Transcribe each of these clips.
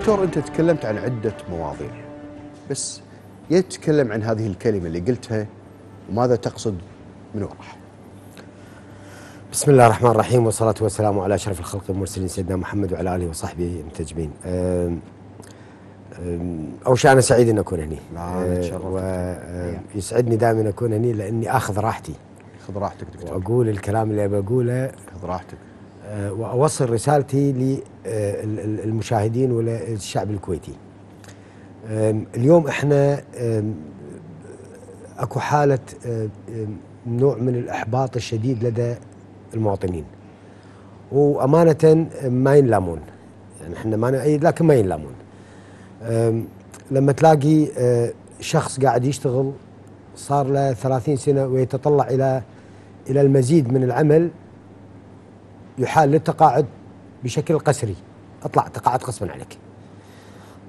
دكتور انت تكلمت عن عده مواضيع بس يتكلم عن هذه الكلمه اللي قلتها وماذا تقصد من وراها بسم الله الرحمن الرحيم والصلاة والسلام على أشرف الخلق المرسلين سيدنا محمد وعلى آله وصحبه المتجمين أول شيء أنا سعيد آه، أن أكون هنا أه، ويسعدني أه، دائما أكون هنا لأني أخذ راحتي خذ راحتك دكتور وأقول الكلام اللي أبى أقوله خذ راحتك واوصل رسالتي للمشاهدين وللشعب الكويتي. اليوم احنا اكو حاله نوع من الاحباط الشديد لدى المواطنين. وامانه ما ينلامون. يعني احنا ما نؤيد لكن ما ينلامون. لما تلاقي شخص قاعد يشتغل صار له 30 سنه ويتطلع الى الى المزيد من العمل يحال للتقاعد بشكل قسري اطلع تقاعد غصبا عليك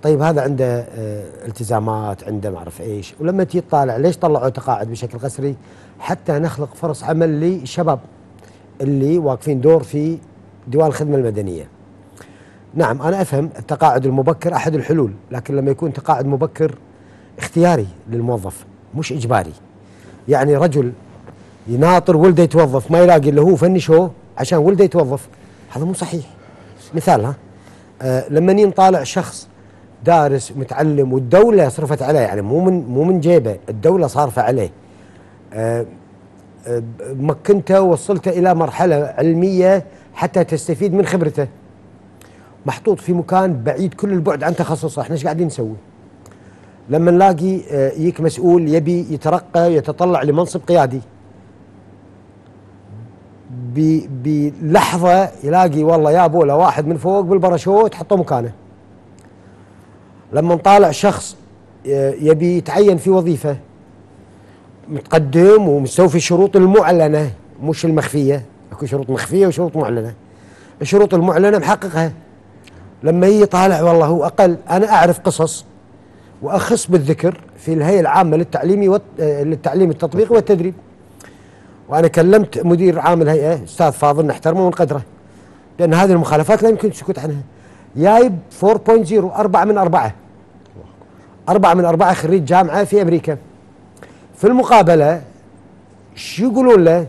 طيب هذا عنده آه، التزامات عنده ما اعرف ايش ولما تيجي تطالع ليش طلعوا تقاعد بشكل قسري حتى نخلق فرص عمل للشباب اللي واقفين دور في ديوان الخدمه المدنيه نعم انا افهم التقاعد المبكر احد الحلول لكن لما يكون تقاعد مبكر اختياري للموظف مش اجباري يعني رجل يناطر ولده يتوظف ما يلاقي اللي هو فني شو عشان ولده يتوظف هذا مو صحيح مثال ها آه لما نطالع شخص دارس متعلم والدولة صرفت عليه يعني مو من مو من جيبه الدولة صارفة عليه آه آه مكنته ووصلته إلى مرحلة علمية حتى تستفيد من خبرته محطوط في مكان بعيد كل البعد عن تخصصه احنا ايش قاعدين نسوي لما نلاقي آه، يك مسؤول يبي يترقى يتطلع لمنصب قيادي بلحظه يلاقي والله يا له واحد من فوق بالباراشوت حطوه مكانه لما نطالع شخص يبي يتعين في وظيفه متقدم ومستوفي الشروط المعلنه مش المخفيه اكو شروط مخفيه وشروط معلنه الشروط المعلنه محققها لما يجي طالع والله هو اقل انا اعرف قصص واخص بالذكر في الهيئه العامه للتعليم والت... للتعليم التطبيقي والتدريب وانا كلمت مدير عام الهيئه استاذ فاضل نحترمه ونقدره لان هذه المخالفات لا يمكن السكوت عنها جايب 4.0 أربعة من أربعة أربعة من أربعة خريج جامعة في أمريكا في المقابلة شو يقولون له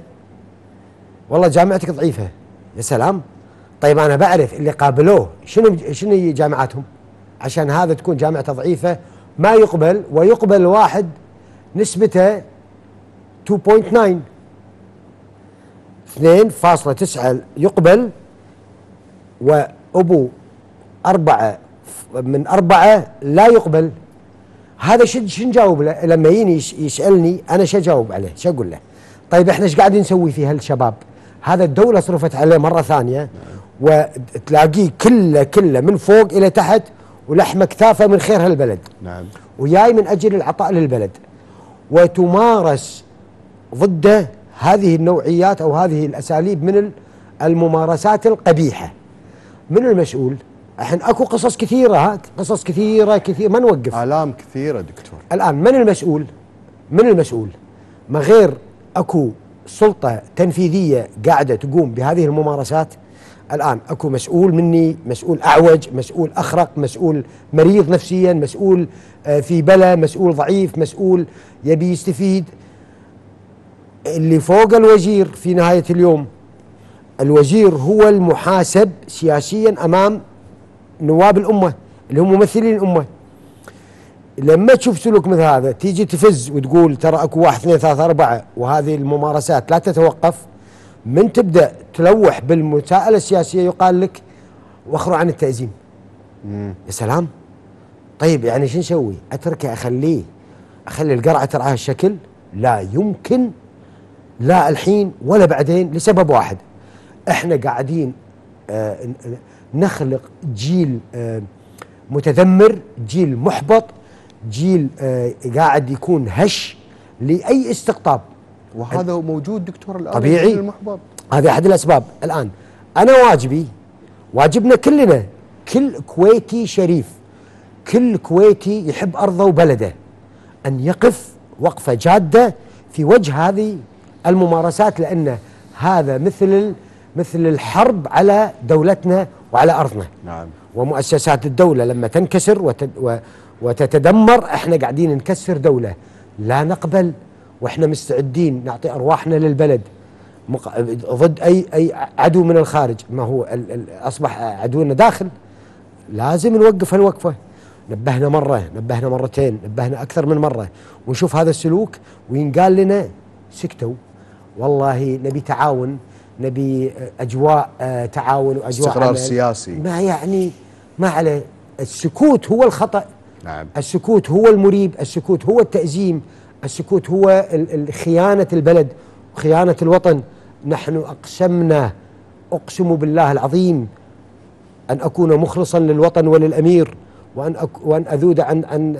والله جامعتك ضعيفة يا سلام طيب أنا بعرف اللي قابلوه شنو شنو جامعاتهم عشان هذا تكون جامعته ضعيفة ما يقبل ويقبل واحد نسبته 2.9 2.9 يقبل وابو أربعة من أربعة لا يقبل هذا شو شو نجاوب له لما يجيني يسالني انا شو اجاوب عليه؟ شو اقول له؟ طيب احنا ايش قاعدين نسوي في هالشباب؟ هذا الدوله صرفت عليه مره ثانيه وتلاقيه كله كله من فوق الى تحت ولحم كثافه من خير هالبلد. نعم. وياي من اجل العطاء للبلد. وتمارس ضده هذه النوعيات أو هذه الأساليب من الممارسات القبيحة من المسؤول الحين اكو قصص كثيره ها قصص كثيره كثير ما نوقف الام كثيره دكتور الان من المسؤول؟ من المسؤول؟ ما غير اكو سلطه تنفيذيه قاعده تقوم بهذه الممارسات الان اكو مسؤول مني، مسؤول اعوج، مسؤول اخرق، مسؤول مريض نفسيا، مسؤول آه، في بلا، مسؤول ضعيف، مسؤول يبي يستفيد اللي فوق الوزير في نهاية اليوم الوزير هو المحاسب سياسيا أمام نواب الأمة اللي هم ممثلين الأمة لما تشوف سلوك مثل هذا تيجي تفز وتقول ترى اكو واحد اثنين ثلاثة أربعة وهذه الممارسات لا تتوقف من تبدأ تلوح بالمساءلة السياسية يقال لك واخروا عن التأزيم يا سلام طيب يعني شو نسوي أتركه أخليه أخلي القرعة ترعى هالشكل لا يمكن لا الحين ولا بعدين لسبب واحد احنا قاعدين آه، نخلق جيل آه، متذمر جيل محبط جيل آه، قاعد يكون هش لاي استقطاب وهذا موجود دكتور الان طبيعي هذا احد الاسباب الان انا واجبي واجبنا كلنا كل كويتي شريف كل كويتي يحب ارضه وبلده ان يقف وقفه جاده في وجه هذه الممارسات لأن هذا مثل مثل الحرب على دولتنا وعلى أرضنا نعم. ومؤسسات الدولة لما تنكسر وتتدمر احنا قاعدين نكسر دولة لا نقبل واحنا مستعدين نعطي أرواحنا للبلد ضد أي أي عدو من الخارج ما هو أصبح عدونا داخل لازم نوقف هالوقفة نبهنا مرة نبهنا مرتين نبهنا أكثر من مرة ونشوف هذا السلوك وينقال لنا سكتوا والله نبي تعاون نبي اجواء آه، تعاون واجواء استقرار سياسي ما يعني ما عليه السكوت هو الخطا نعم السكوت هو المريب السكوت هو التأزيم السكوت هو خيانة البلد خيانة الوطن نحن أقسمنا أقسم بالله العظيم أن أكون مخلصا للوطن وللأمير وأن, وأن أذود عن, عن,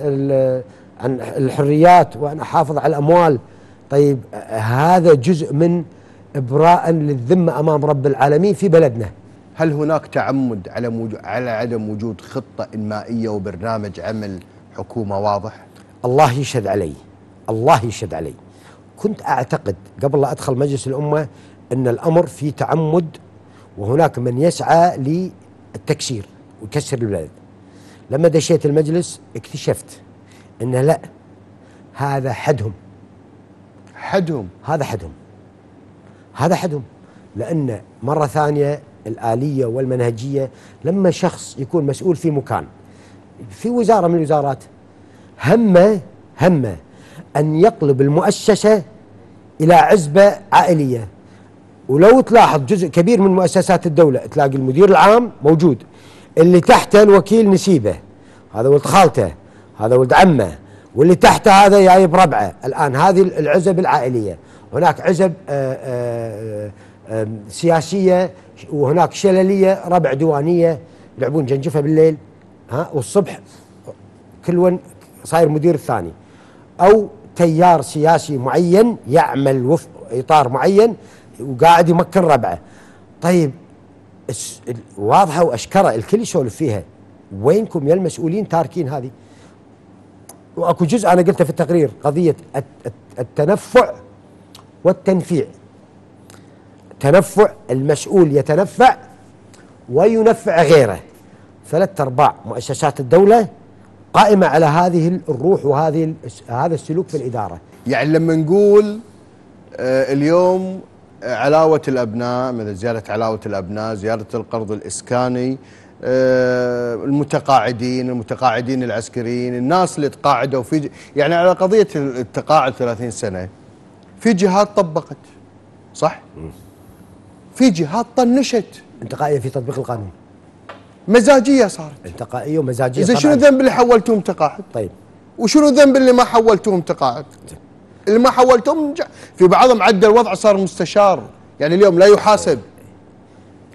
عن الحريات وأن أحافظ على الأموال طيب هذا جزء من ابراء للذمه امام رب العالمين في بلدنا هل هناك تعمد على على عدم وجود خطه انمائيه وبرنامج عمل حكومه واضح؟ الله يشهد علي الله يشهد علي كنت اعتقد قبل لا ادخل مجلس الامه ان الامر في تعمد وهناك من يسعى للتكسير ويكسر البلد لما دشيت المجلس اكتشفت ان لا هذا حدهم حدهم هذا حدهم هذا حدهم لأن مرة ثانية الآلية والمنهجية لما شخص يكون مسؤول في مكان في وزارة من الوزارات همه همه أن يقلب المؤسسة إلى عزبة عائلية ولو تلاحظ جزء كبير من مؤسسات الدولة تلاقي المدير العام موجود اللي تحته الوكيل نسيبه هذا ولد خالته هذا ولد عمه واللي تحت هذا جايب ربعه الان هذه العزب العائليه هناك عزب آآ آه، آآ آه، آه، سياسيه وهناك شلليه ربع ديوانيه يلعبون جنجفه بالليل ها والصبح كل ون صاير مدير الثاني او تيار سياسي معين يعمل وفق اطار معين وقاعد يمكن ربعه طيب واضحه واشكره الكل يسولف فيها وينكم يا المسؤولين تاركين هذه واكو جزء انا قلته في التقرير قضيه التنفع والتنفيع تنفع المسؤول يتنفع وينفع غيره ثلاث ارباع مؤسسات الدوله قائمه على هذه الروح وهذه هذا السلوك في الاداره يعني لما نقول آه، اليوم آه، علاوه الابناء مثل زياره علاوه الابناء زياره القرض الاسكاني آه، المتقاعدين المتقاعدين العسكريين الناس اللي تقاعدوا في يعني على قضية التقاعد 30 سنة في جهات طبقت صح؟ في جهات طنشت انتقائية في تطبيق القانون مزاجية صارت انتقائية ومزاجية إذا شنو ذنب اللي حولتهم تقاعد؟ طيب وشنو ذنب اللي ما حولتهم تقاعد؟ طيب. اللي ما حولتهم في بعضهم عدى الوضع صار مستشار يعني اليوم لا يحاسب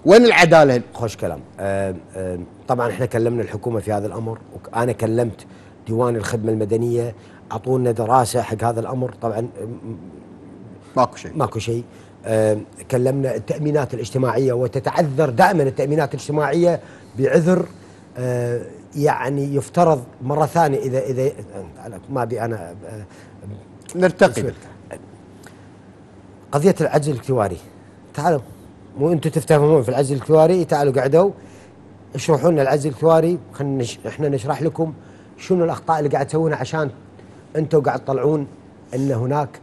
وين العداله؟ خوش كلام. آه، آه، طبعا احنا كلمنا الحكومه في هذا الامر وانا كلمت ديوان الخدمه المدنيه اعطونا دراسه حق هذا الامر طبعا آه، ماكو شيء ماكو شيء كلمنا التامينات الاجتماعيه وتتعذر دائما التامينات الاجتماعيه بعذر يعني يفترض مره ثانيه اذا اذا ما ابي انا نرتقي قضيه العجز الاكتواري تعالوا مو انتم تفتهمون في العزل الكواري تعالوا قعدوا اشرحوا لنا العزل الكواري خلينا نش... احنا نشرح لكم شنو الاخطاء اللي قاعد تسوونها عشان انتم قاعد تطلعون ان هناك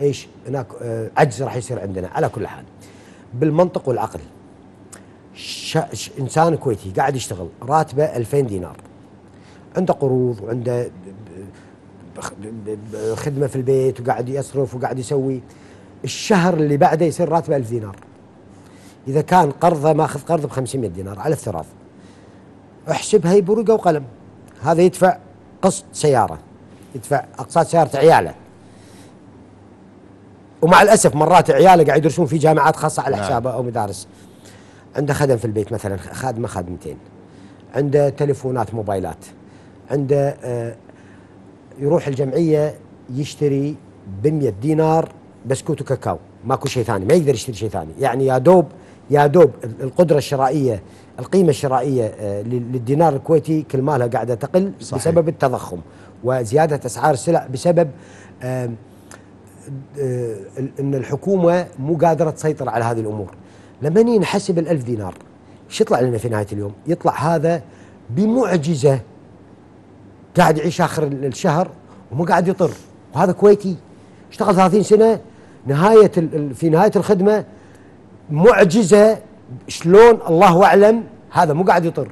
ايش هناك آه عجز راح يصير عندنا على كل حال بالمنطق والعقل ش... ش... انسان كويتي قاعد يشتغل راتبه 2000 دينار عنده قروض وعنده خدمه في البيت وقاعد يصرف وقاعد يسوي الشهر اللي بعده يصير راتبه 1000 دينار إذا كان قرضه ماخذ قرض ب 500 دينار على الثراث احسبها بورقة وقلم هذا يدفع قسط سيارة يدفع أقساط سيارة عياله ومع الأسف مرات عياله قاعد يدرسون في جامعات خاصة على نعم. حسابه أو مدارس عنده خدم في البيت مثلا خادمة خادمتين عنده تليفونات موبايلات عنده آه، يروح الجمعية يشتري ب 100 دينار بسكوت وكاكاو ماكو شيء ثاني ما يقدر يشتري شيء ثاني يعني يا دوب يا دوب القدره الشرائيه القيمه الشرائيه آه، للدينار الكويتي كل مالها قاعده تقل صحيح. بسبب التضخم وزياده اسعار السلع بسبب آه، ان الحكومه مو قادره تسيطر على هذه الامور لما نيجي نحسب الألف دينار شو يطلع لنا في نهايه اليوم يطلع هذا بمعجزه قاعد يعيش اخر الشهر ومو قاعد يطر وهذا كويتي اشتغل 30 سنه نهايه في نهايه الخدمه معجزه شلون الله اعلم هذا مو قاعد يطر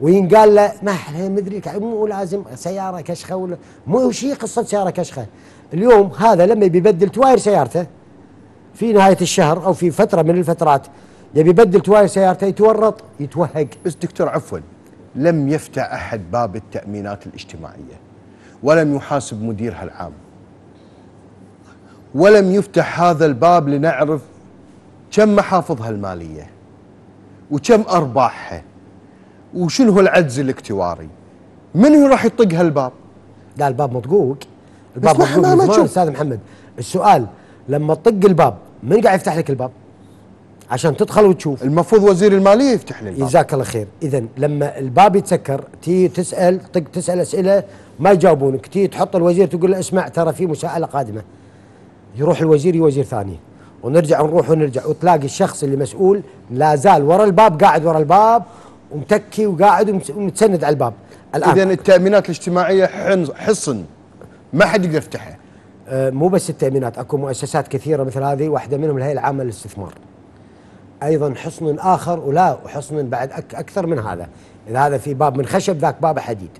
وينقال له ما احنا مدري مو لازم سياره كشخه ولا مو شيء قصه سياره كشخه اليوم هذا لما بيبدل تواير سيارته في نهايه الشهر او في فتره من الفترات يبي يبدل تواير سيارته يتورط يتوهق بس دكتور عفوا لم يفتح احد باب التامينات الاجتماعيه ولم يحاسب مديرها العام ولم يفتح هذا الباب لنعرف كم محافظها الماليه وكم ارباحها وشنو هو العجز الاكتواري من راح يطق هالباب لا الباب مطقوق الباب مطقوق استاذ محمد السؤال لما تطق الباب من قاعد يفتح لك الباب عشان تدخل وتشوف المفروض وزير الماليه يفتح لي الباب جزاك الله خير اذا لما الباب يتسكر تي تسال طق تسال اسئله ما يجاوبونك تي تحط الوزير تقول له اسمع ترى في مساءله قادمه يروح الوزير يوزير ثاني ونرجع نروح ونرجع وتلاقي الشخص اللي مسؤول لا زال ورا الباب قاعد ورا الباب ومتكي وقاعد ومتسند على الباب الان اذا التامينات الاجتماعيه حصن ما حد يقدر يفتحه أه مو بس التامينات اكو مؤسسات كثيره مثل هذه واحده منهم الهيئه العامه للاستثمار ايضا حصن اخر ولا وحصن بعد أك اكثر من هذا اذا هذا في باب من خشب ذاك باب حديد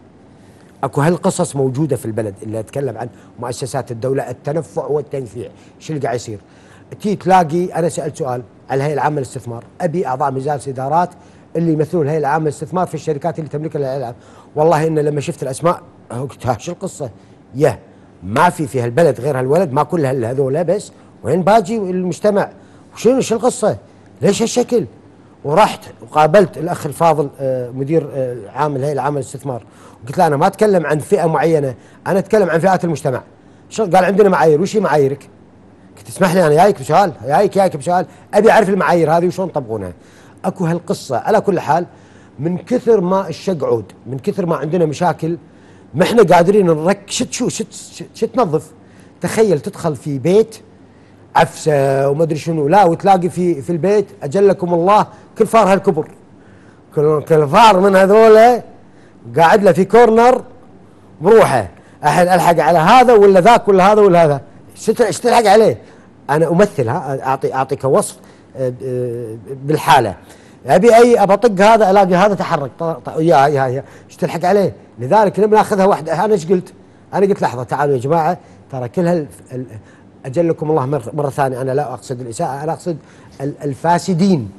اكو هالقصص موجوده في البلد اللي اتكلم عن مؤسسات الدوله التنفع والتنفيع شو اللي قاعد يصير تي تلاقي انا سالت سؤال على الهيئه العامه للاستثمار ابي اعضاء مجالس ادارات اللي يمثلون الهيئه العامه للاستثمار في الشركات اللي تملكها الهيئه العامه والله ان لما شفت الاسماء قلت شو القصه يا ما في في هالبلد غير هالولد ما كل هذول بس وين باجي المجتمع وشنو شو القصه ليش هالشكل ورحت وقابلت الاخ الفاضل آه، مدير آه، عام الهيئه العامه للاستثمار قلت له انا ما اتكلم عن فئه معينه انا اتكلم عن فئات المجتمع قال عندنا معايير وش معاييرك تسمح لي انا جايك بسؤال جايك جايك بسؤال ابي اعرف المعايير هذه وشلون طبقونها اكو هالقصه على كل حال من كثر ما الشق عود من كثر ما عندنا مشاكل ما احنا قادرين نرك شت شو شت, شت, شت تنظف تخيل تدخل في بيت عفسه وما ادري شنو لا وتلاقي في في البيت اجلكم الله كل فار هالكبر كل فار من هذول قاعد له في كورنر بروحه احد الحق على هذا ولا ذاك ولا هذا ولا هذا اشتري حاجه عليه انا امثل ها اعطي اعطيك وصف آه، آه، بالحاله ابي اي ابى اطق هذا الاقي هذا تحرك يا يا يا ايش تلحق عليه لذلك لما اخذها واحده انا ايش قلت؟ انا قلت لحظه تعالوا يا جماعه ترى كل هال اجلكم الله مره ثانيه انا لا اقصد الاساءه انا اقصد الفاسدين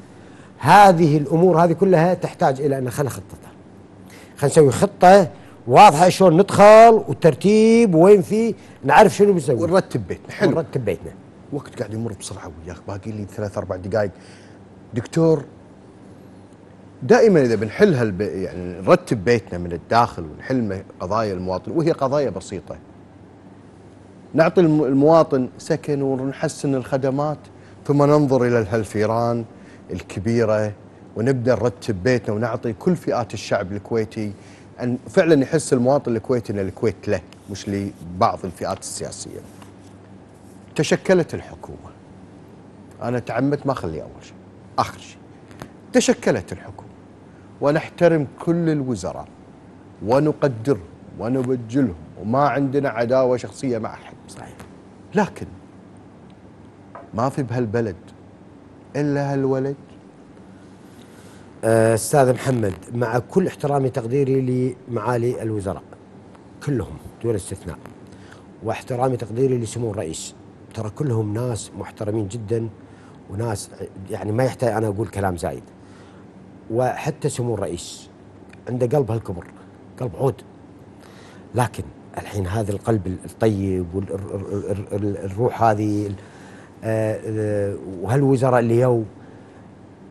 هذه الامور هذه كلها تحتاج الى ان خلينا خطتها خلينا نسوي خطه واضحه شلون ندخل والترتيب وين فيه نعرف شنو بنسوي ونرتب بيتنا حلو ونرتب بيتنا وقت قاعد يمر بسرعه وياك باقي لي ثلاث اربع دقائق دكتور دائما اذا بنحل هالب... يعني نرتب بيتنا من الداخل ونحل قضايا المواطن وهي قضايا بسيطه نعطي المواطن سكن ونحسن الخدمات ثم ننظر الى هالفيران الكبيره ونبدا نرتب بيتنا ونعطي كل فئات الشعب الكويتي ان فعلا يحس المواطن الكويتي ان الكويت له مش لبعض الفئات السياسيه. تشكلت الحكومه. انا تعمدت ما اخليه اول شيء، اخر شيء. تشكلت الحكومه ونحترم كل الوزراء ونقدرهم ونبجلهم وما عندنا عداوه شخصيه مع احد. صحيح. لكن ما في بهالبلد الا هالولد آه، استاذ محمد مع كل احترامي تقديري لمعالي الوزراء كلهم دون استثناء واحترامي تقديري لسمو الرئيس ترى كلهم ناس محترمين جدا وناس يعني ما يحتاج انا اقول كلام زايد وحتى سمو الرئيس عنده قلب هالكبر قلب عود لكن الحين هذا القلب الطيب والروح هذه آه، آه، وهالوزراء يو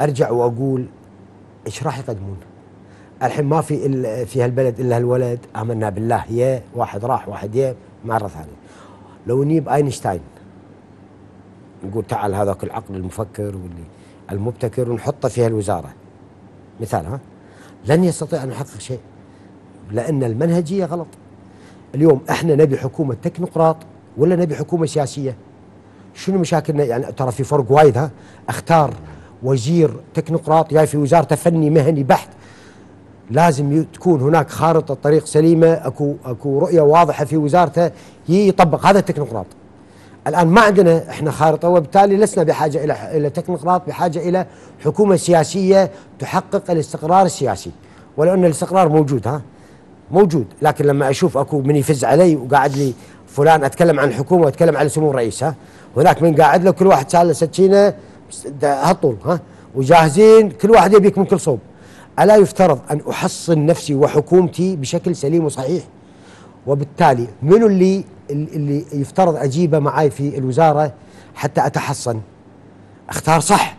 ارجع واقول ايش راح يقدمون؟ الحين ما في الا في هالبلد الا هالولد امنا بالله يا واحد راح واحد يا مره ثانيه لو نجيب اينشتاين نقول تعال هذاك العقل المفكر واللي المبتكر ونحطه في هالوزاره مثال ها لن يستطيع ان يحقق شيء لان المنهجيه غلط اليوم احنا نبي حكومه تكنوقراط ولا نبي حكومه سياسيه شنو مشاكلنا يعني ترى في فرق وايد ها اختار وزير تكنوقراط جاي في وزارته فني مهني بحت لازم تكون هناك خارطه طريق سليمه اكو اكو رؤيه واضحه في وزارته يطبق هذا التكنوقراط الان ما عندنا احنا خارطه وبالتالي لسنا بحاجه الى الى تكنوقراط بحاجه الى حكومه سياسيه تحقق الاستقرار السياسي ولو ان الاستقرار موجود ها موجود لكن لما اشوف اكو من يفز علي وقاعد لي فلان اتكلم عن الحكومه واتكلم عن سمو الرئيس ها هناك من قاعد له كل واحد سال سكينه هالطول ها وجاهزين كل واحد يبيك من كل صوب ألا يفترض أن أحصن نفسي وحكومتي بشكل سليم وصحيح وبالتالي من اللي اللي يفترض أجيبه معي في الوزارة حتى أتحصن اختار صح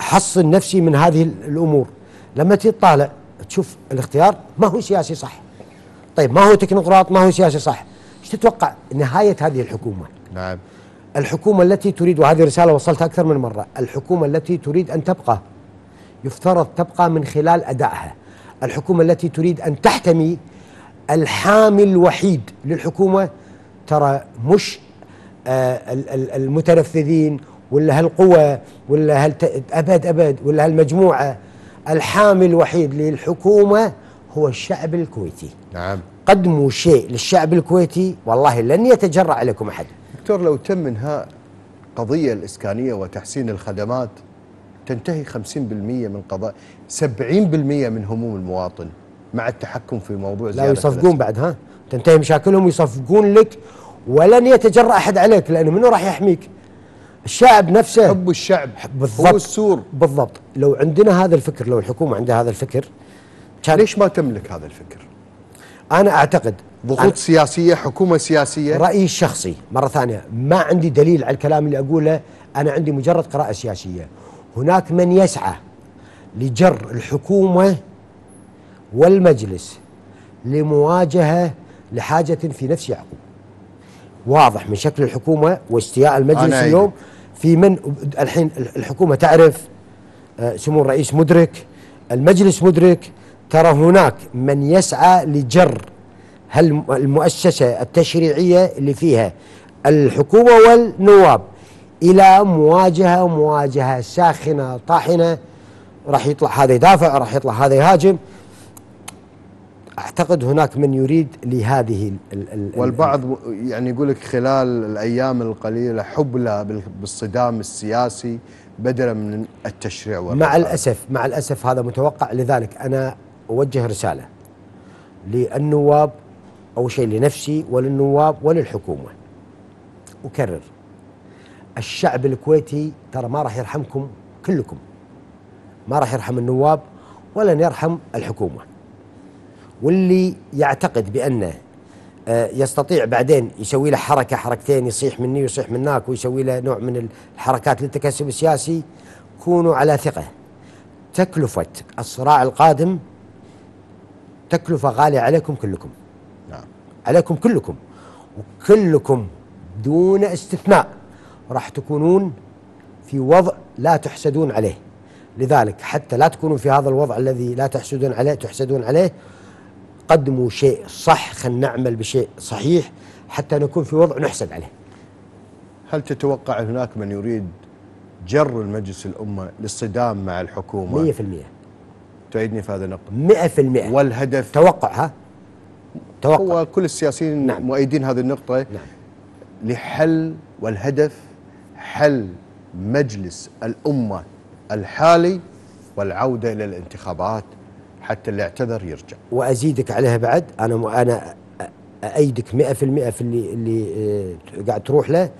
أحصن نفسي من هذه الأمور لما تطالع تشوف الاختيار ما هو سياسي صح طيب ما هو تكنوقراط ما هو سياسي صح ايش تتوقع نهاية هذه الحكومة نعم الحكومة التي تريد وهذه رسالة وصلتها أكثر من مرة الحكومة التي تريد أن تبقى يفترض تبقى من خلال أدائها الحكومة التي تريد أن تحتمي الحامي الوحيد للحكومة ترى مش آه، المتنفذين ولا هالقوة ولا هال أبد أبد ولا هالمجموعة الحامي الوحيد للحكومة هو الشعب الكويتي نعم قدموا شيء للشعب الكويتي والله لن يتجرأ عليكم أحد دكتور لو تم انهاء قضية الإسكانية وتحسين الخدمات تنتهي 50% من قضاء 70% من هموم المواطن مع التحكم في موضوع زيادة لا يصفقون بعد ها تنتهي مشاكلهم ويصفقون لك ولن يتجرأ أحد عليك لأنه منو راح يحميك الشعب نفسه حب الشعب بالضبط هو السور بالضبط لو عندنا هذا الفكر لو الحكومة عندها هذا الفكر كان ليش ما تملك هذا الفكر انا اعتقد ضغوط سياسيه حكومه سياسيه رايي الشخصي مره ثانيه ما عندي دليل على الكلام اللي اقوله انا عندي مجرد قراءه سياسيه هناك من يسعى لجر الحكومه والمجلس لمواجهه لحاجه في نفس يعقوب واضح من شكل الحكومه واستياء المجلس اليوم في من الحين الحكومه تعرف آه، سمو الرئيس مدرك المجلس مدرك ترى هناك من يسعى لجر المؤسسة التشريعية اللي فيها الحكومة والنواب إلى مواجهة مواجهة ساخنة طاحنة راح يطلع هذا يدافع راح يطلع هذا يهاجم اعتقد هناك من يريد لهذه ال ال والبعض يعني يقول لك خلال الايام القليله حبلى بالصدام السياسي بدلا من التشريع والرقابة. مع الاسف مع الاسف هذا متوقع لذلك انا أوجه رسالة للنواب أو شيء لنفسي وللنواب وللحكومة أكرر الشعب الكويتي ترى ما راح يرحمكم كلكم ما راح يرحم النواب ولن يرحم الحكومة واللي يعتقد بأنه آه، يستطيع بعدين يسوي له حركة حركتين يصيح مني ويصيح مناك ويسوي له نوع من الحركات للتكسب السياسي كونوا على ثقة تكلفة الصراع القادم تكلفة غالية عليكم كلكم نعم عليكم كلكم وكلكم دون استثناء راح تكونون في وضع لا تحسدون عليه لذلك حتى لا تكونوا في هذا الوضع الذي لا تحسدون عليه تحسدون عليه قدموا شيء صح خلينا نعمل بشيء صحيح حتى نكون في وضع نحسد عليه هل تتوقع هناك من يريد جر المجلس الأمة للصدام مع الحكومة 100% تعيدني في هذا النقطة 100% والهدف توقع ها توقع هو كل السياسيين نعم. مؤيدين هذه النقطة نعم. لحل والهدف حل مجلس الأمة الحالي والعودة إلى الانتخابات حتى اللي اعتذر يرجع وأزيدك عليها بعد أنا أنا أأيدك 100% في اللي اللي آه، قاعد تروح له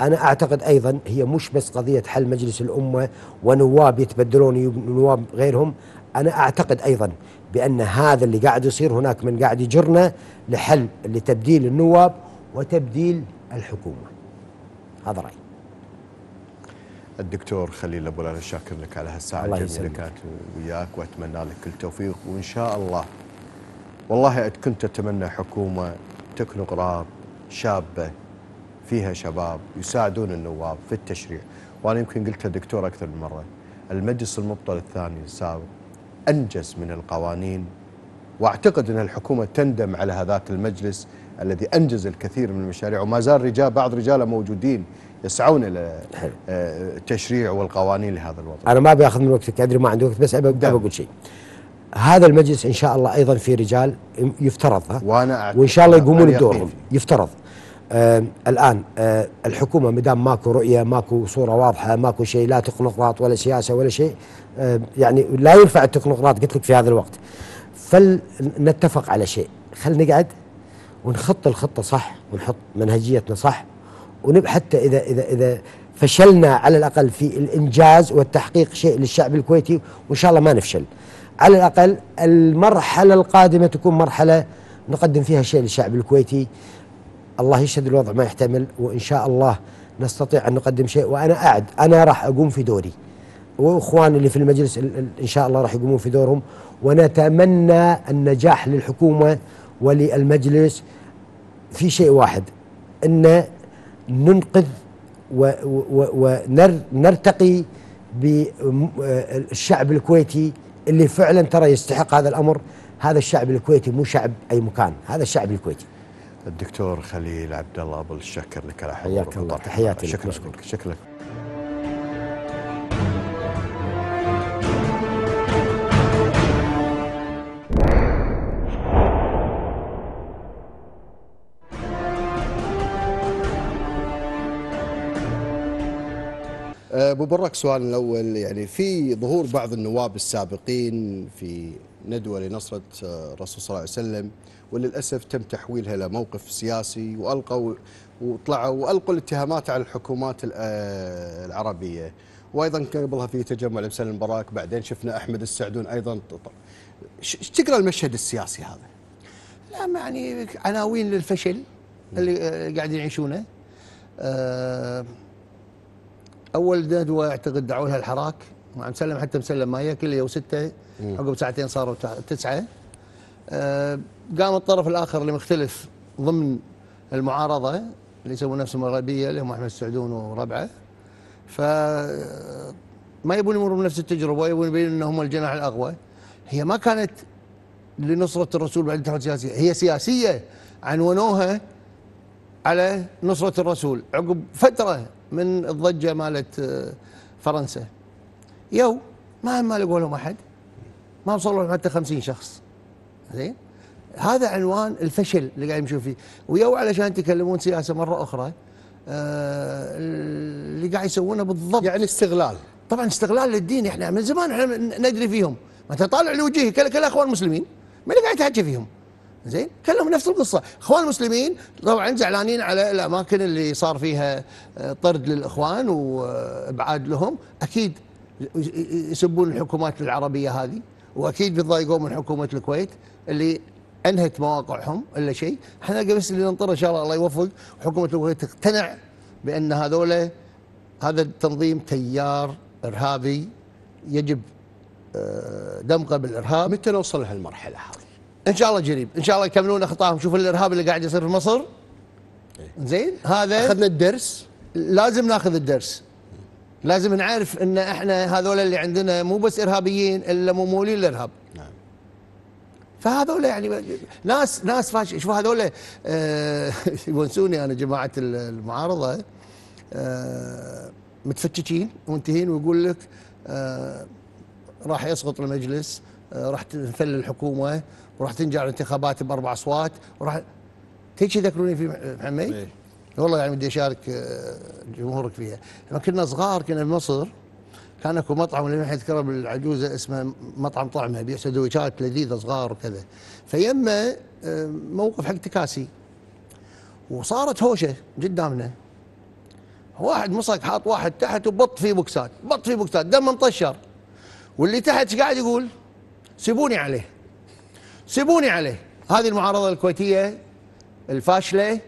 أنا أعتقد أيضا هي مش بس قضية حل مجلس الأمة ونواب يتبدلون نواب غيرهم أنا أعتقد أيضا بأن هذا اللي قاعد يصير هناك من قاعد يجرنا لحل لتبديل النواب وتبديل الحكومة هذا رأيي الدكتور خليل ابو لاله شاكر لك على هالساعه الجميله اللي كانت وياك واتمنى لك كل توفيق وان شاء الله والله كنت اتمنى حكومه تكنوقراط شابه فيها شباب يساعدون النواب في التشريع وانا يمكن قلتها دكتور اكثر من مره المجلس المبطل الثاني السابق أنجز من القوانين وأعتقد أن الحكومة تندم على هذاك المجلس الذي أنجز الكثير من المشاريع وما زال رجال بعض رجاله موجودين يسعون إلى آه، التشريع والقوانين لهذا الوضع أنا ما بأخذ من وقتك أدري ما عندي وقت بس أبى نعم. أقول شيء هذا المجلس إن شاء الله أيضا في رجال يفترض وأنا وإن شاء الله يقومون بدورهم يفترض آه، الان آه، الحكومه مدام ماكو رؤيه ماكو صوره واضحه ماكو شيء لا تكنوقراط ولا سياسه ولا شيء آه، يعني لا ينفع التكنوقراط قلت لك في هذا الوقت فلنتفق على شيء خل نقعد ونخط الخطه صح ونحط منهجيتنا صح ونب حتى اذا اذا اذا فشلنا على الاقل في الانجاز والتحقيق شيء للشعب الكويتي وان شاء الله ما نفشل على الاقل المرحله القادمه تكون مرحله نقدم فيها شيء للشعب الكويتي الله يشهد الوضع ما يحتمل وان شاء الله نستطيع ان نقدم شيء وانا اعد انا راح اقوم في دوري واخواني اللي في المجلس ان شاء الله راح يقومون في دورهم ونتمنى النجاح للحكومه وللمجلس في شيء واحد ان ننقذ ونرتقي بالشعب الكويتي اللي فعلا ترى يستحق هذا الامر هذا الشعب الكويتي مو شعب اي مكان هذا الشعب الكويتي الدكتور خليل عبد الله ابو الشكر لك على حياك الله تحياتي شكرا لك شكرا لك أه، ابو برك سؤالنا الاول يعني في ظهور بعض النواب السابقين في ندوه لنصره أه، الرسول صلى الله عليه وسلم وللاسف تم تحويلها لموقف سياسي والقوا وطلعوا والقوا الاتهامات على الحكومات آه، العربيه وايضا قبلها في تجمع الامسال المبارك بعدين شفنا احمد السعدون ايضا ايش تقرا المشهد السياسي هذا؟ لا يعني عناوين للفشل نعم. اللي آه، قاعدين يعيشونه آه، اول ندوه اعتقد دعوا لها الحراك مسلم حتى مسلم ما كل يوم سته عقب ساعتين صاروا تسعه آه، قام الطرف الاخر اللي مختلف ضمن المعارضه اللي يسوون نفسهم الغربيه اللي هم احمد السعدون وربعه ف آه، ما يبون يمرون بنفس التجربه يبون يبين انهم الجناح الاقوى هي ما كانت لنصره الرسول بعد الانتخابات السياسيه هي سياسيه عنونوها على نصره الرسول عقب فتره من الضجه مالت آه، فرنسا يو ما ما لقوا لهم احد ما وصلوا حتى 50 شخص زين هذا عنوان الفشل اللي قاعد نشوف فيه ويو علشان يتكلمون سياسه مره اخرى آه اللي قاعد يسوونه بالضبط يعني استغلال طبعا استغلال للدين احنا من زمان احنا ندري فيهم ما تطالع طالع كل اخوان المسلمين ما اللي قاعد تحكي فيهم زين كلهم نفس القصه اخوان المسلمين طبعا زعلانين على الاماكن اللي صار فيها آه، طرد للاخوان وابعاد لهم اكيد يسبون الحكومات العربيه هذه واكيد بيتضايقون من حكومه الكويت اللي انهت مواقعهم الا شيء، احنا بس اللي ننطر ان شاء الله الله يوفق حكومه الكويت تقتنع بان هذول هذا التنظيم تيار ارهابي يجب آه، دمقه بالارهاب متى نوصل لهالمرحله هذه؟ ان شاء الله قريب، ان شاء الله يكملون اخطائهم، شوف الارهاب اللي قاعد يصير في مصر إيه. زين هذا اخذنا الدرس لازم ناخذ الدرس لازم نعرف ان احنا هذول اللي عندنا مو بس ارهابيين الا ممولين للارهاب نعم فهذول يعني ناس ناس فاش شوف هذول آه يونسوني انا جماعه المعارضه آه متفتشين ومنتهين ويقول لك آه راح يسقط المجلس آه راح تنفل الحكومه وراح تنجح الانتخابات باربع اصوات وراح تيجي يذكروني في محمد؟ إيه. والله يعني بدي اشارك آه، جمهورك فيها لما كنا صغار كنا بمصر كان اكو مطعم اللي ما نذكره بالعجوزه اسمه مطعم طعمه يبيع سندويشات لذيذه صغار وكذا فيما آه، موقف حق تكاسي وصارت هوشه قدامنا واحد مصك حاط واحد تحت وبط فيه بوكسات بط فيه بوكسات دمه مطشر واللي تحت قاعد يقول سيبوني عليه سيبوني عليه هذه المعارضه الكويتيه الفاشله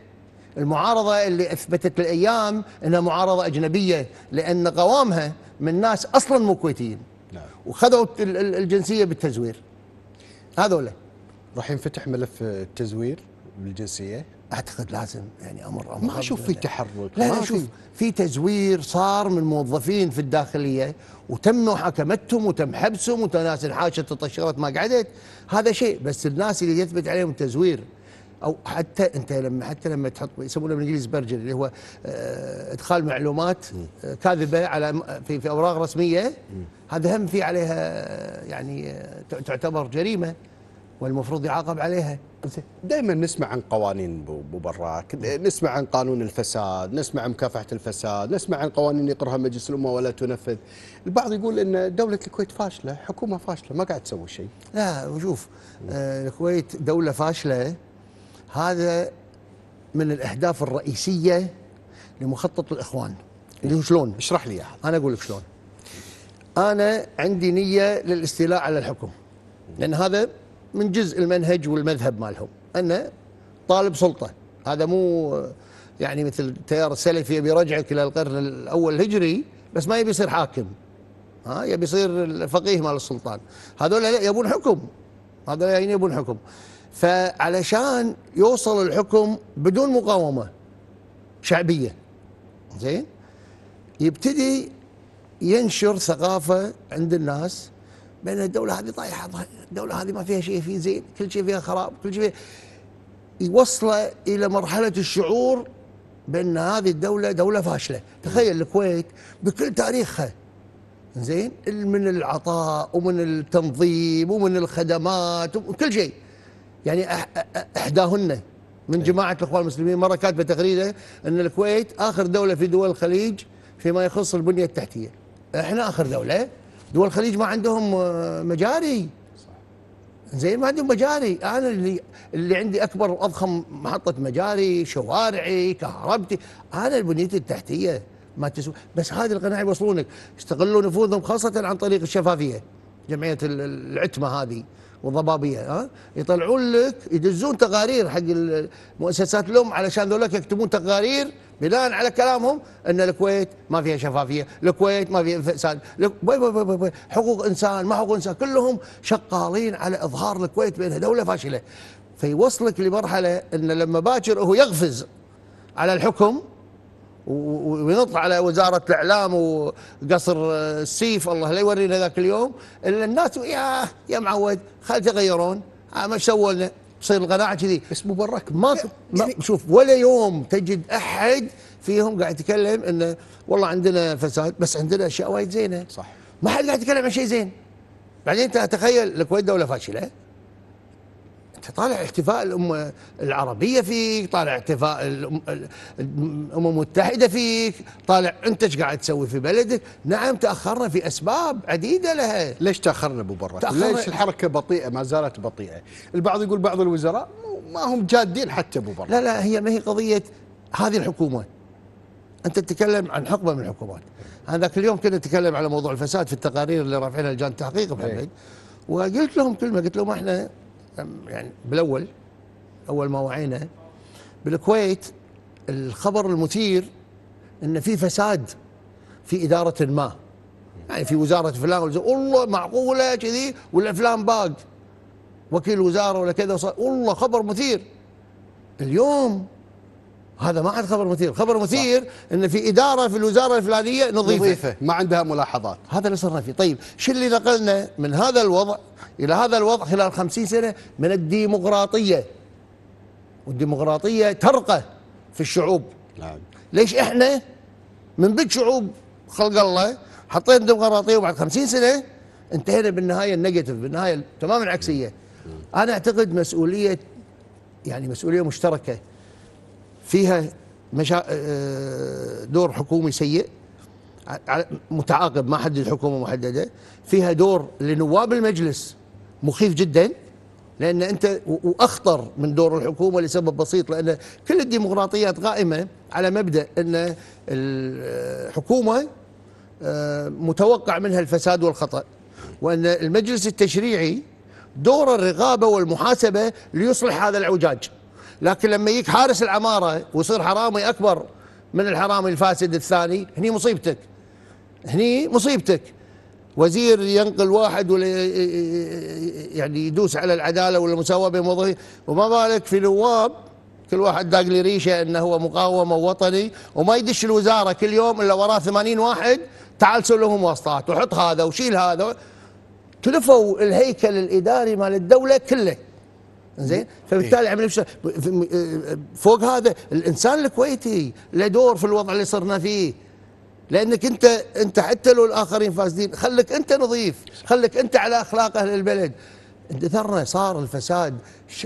المعارضة اللي أثبتت الأيام أنها معارضة أجنبية لأن قوامها من ناس أصلا مو كويتيين نعم. وخذوا الجنسية بالتزوير هذولا راح ينفتح ملف التزوير بالجنسية اعتقد لازم يعني امر امر ما اشوف في تحرك لا اشوف في تزوير صار من موظفين في الداخليه وتم محاكمتهم وتم حبسهم وتناس الحاشة تطشرت ما قعدت هذا شيء بس الناس اللي يثبت عليهم التزوير او حتى انت لما حتى لما تحط يسمونه بالانجليزي برجر اللي هو آه، ادخال معلومات آه، كاذبه على في, في اوراق رسميه هذا هم في عليها آه، يعني تعتبر جريمه والمفروض يعاقب عليها دائما نسمع عن قوانين ابو براك نسمع عن قانون الفساد نسمع عن مكافحه الفساد نسمع عن قوانين يقرها مجلس الامه ولا تنفذ البعض يقول ان دوله الكويت فاشله حكومه فاشله ما قاعد تسوي شيء لا وشوف الكويت دوله فاشله هذا من الاهداف الرئيسيه لمخطط الاخوان اللي هو شلون؟ اشرح لي اياها انا اقول لك شلون. انا عندي نيه للاستيلاء على الحكم لان هذا من جزء المنهج والمذهب مالهم انه طالب سلطه هذا مو يعني مثل تيار السلفي يبي يرجعك الى القرن الاول الهجري بس ما يبي يصير حاكم ها يبي يصير الفقيه مال السلطان هذول يبون حكم هذول يعني يبون حكم فعلشان يوصل الحكم بدون مقاومه شعبيه زين يبتدي ينشر ثقافه عند الناس بان الدوله هذه طايحه الدوله هذه ما فيها شيء في زين كل شيء فيها خراب كل شيء فيها يوصله الى مرحله الشعور بان هذه الدوله دوله فاشله تخيل الكويت بكل تاريخها زين من العطاء ومن التنظيم ومن الخدمات وكل شيء يعني احداهن من إيه. جماعه الاخوان المسلمين مره كاتبه تغريده ان الكويت اخر دوله في دول الخليج فيما يخص البنيه التحتيه احنا اخر دوله دول الخليج ما عندهم آه، مجاري زين ما عندهم مجاري انا اللي اللي عندي اكبر واضخم محطه مجاري شوارعي كهربتي انا بنيتي التحتيه ما تسوى بس هذه القناعه يوصلونك يستغلوا نفوذهم خاصه عن طريق الشفافيه جمعيه العتمه هذه وضبابيه ها يطلعون لك يدزون تقارير حق المؤسسات الام علشان ذولاك يكتبون تقارير بناء على كلامهم ان الكويت ما فيها شفافيه، الكويت ما فيها فساد، حقوق انسان ما حقوق انسان كلهم شغالين على اظهار الكويت بانها دوله فاشله. فيوصلك لمرحله ان لما باكر هو يقفز على الحكم وينط على وزاره الاعلام وقصر السيف الله لا يورينا ذاك اليوم الا الناس يا يا معود خل تغيرون آه، ما سووا لنا تصير القناعه كذي بس مبرك ما, ما يعني شوف ولا يوم تجد احد فيهم قاعد يتكلم انه والله عندنا فساد بس عندنا اشياء وايد زينه صح ما حد قاعد يتكلم عن شيء زين بعدين تخيل الكويت دوله فاشله طالع احتفاء الأمة العربية فيك طالع احتفاء الأمم المتحدة فيك طالع أنت ايش قاعد تسوي في بلدك نعم تأخرنا في أسباب عديدة لها ليش تأخرنا أبو برا تأخرنا ليش الحركة بطيئة ما زالت بطيئة البعض يقول بعض الوزراء ما هم جادين حتى أبو برا لا لا هي ما هي قضية هذه الحكومة أنت تتكلم عن حقبة من الحكومات أنا ذاك اليوم كنا نتكلم على موضوع الفساد في التقارير اللي رافعينها لجان التحقيق محمد إيه. وقلت لهم كلمة قلت لهم احنا يعني بالاول اول ما وعينا بالكويت الخبر المثير ان في فساد في اداره ما يعني في وزاره فلان والله معقوله كذي ولا فلان باق وكيل وزاره ولا كذا والله خبر مثير اليوم هذا ما عاد خبر مثير خبر مثير صح. ان في اداره في الوزاره الفلانيه نظيفه, نظيفة. ما عندها ملاحظات هذا اللي صرنا فيه طيب شو اللي نقلنا من هذا الوضع الى هذا الوضع خلال خمسين سنه من الديمقراطيه والديمقراطيه ترقى في الشعوب نعم ليش احنا من بيت شعوب خلق الله حطينا ديمقراطيه وبعد خمسين سنه انتهينا بالنهايه النيجاتيف بالنهايه تماما العكسيه انا اعتقد مسؤوليه يعني مسؤوليه مشتركه فيها مشا... آه، دور حكومي سيء متعاقب ما حدد حكومه محدده فيها دور لنواب المجلس مخيف جدا لان انت واخطر من دور الحكومه لسبب بسيط لان كل الديمقراطيات قائمه على مبدا ان الحكومه آه، متوقع منها الفساد والخطا وان المجلس التشريعي دور الرقابه والمحاسبه ليصلح هذا العوجاج لكن لما يجيك حارس العماره ويصير حرامي اكبر من الحرامي الفاسد الثاني هني مصيبتك هني مصيبتك وزير ينقل واحد ولا يعني يدوس على العداله ولا بين موظفين وما بالك في نواب كل واحد داق لي ريشه انه هو مقاومه ووطني وما يدش الوزاره كل يوم الا وراه 80 واحد تعال سوي لهم واسطات وحط هذا وشيل هذا تلفوا الهيكل الاداري مال الدوله كله زين إيه. فبالتالي عمل آه، فوق هذا الانسان الكويتي له دور في الوضع اللي صرنا فيه لانك انت انت حتى لو الاخرين فاسدين خلك انت نظيف خلك انت على اخلاق اهل البلد اندثرنا صار الفساد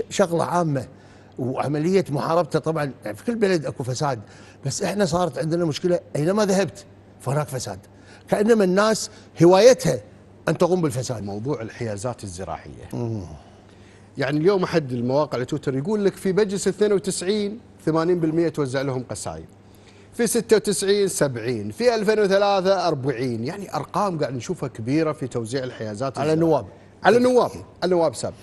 شغله عامه وعمليه محاربته طبعا يعني في كل بلد اكو فساد بس احنا صارت عندنا مشكله اينما ذهبت فهناك فساد كانما الناس هوايتها ان تقوم بالفساد موضوع الحيازات الزراعيه يعني اليوم احد المواقع تويتر يقول لك في مجلس 92 80% توزع لهم قسايم في 96 70 في 2003 40 يعني ارقام قاعد نشوفها كبيره في توزيع الحيازات على الزراعة. نواب على النواب النواب نواب سابق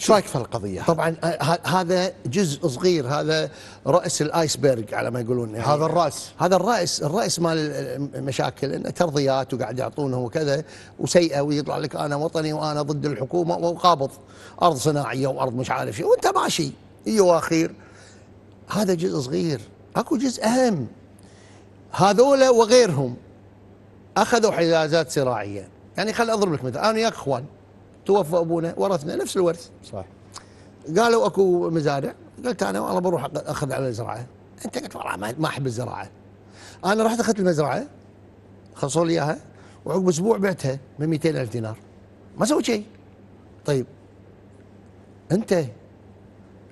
شو رايك في القضيه طبعا آه، هذا جزء صغير هذا راس الايسبرغ على ما يقولون يعني هذا الراس هذا الراس الراس مال المشاكل انه ترضيات وقاعد يعطونه وكذا وسيئه ويطلع لك انا وطني وانا ضد الحكومه وقابض ارض صناعيه وارض مش عارف شو وانت ماشي ايوه اخير هذا جزء صغير اكو جزء اهم هذولا وغيرهم اخذوا حجازات صراعيه يعني خل اضرب لك مثال انا وياك اخوان توفى ابونا ورثنا نفس الورث صح قالوا اكو مزارع قلت انا والله بروح اخذ على الزراعه انت قلت والله ما احب الزراعه انا رحت اخذت المزرعه خلصوا لي اياها وعقب اسبوع بعتها ب 200000 دينار ما سويت شيء طيب انت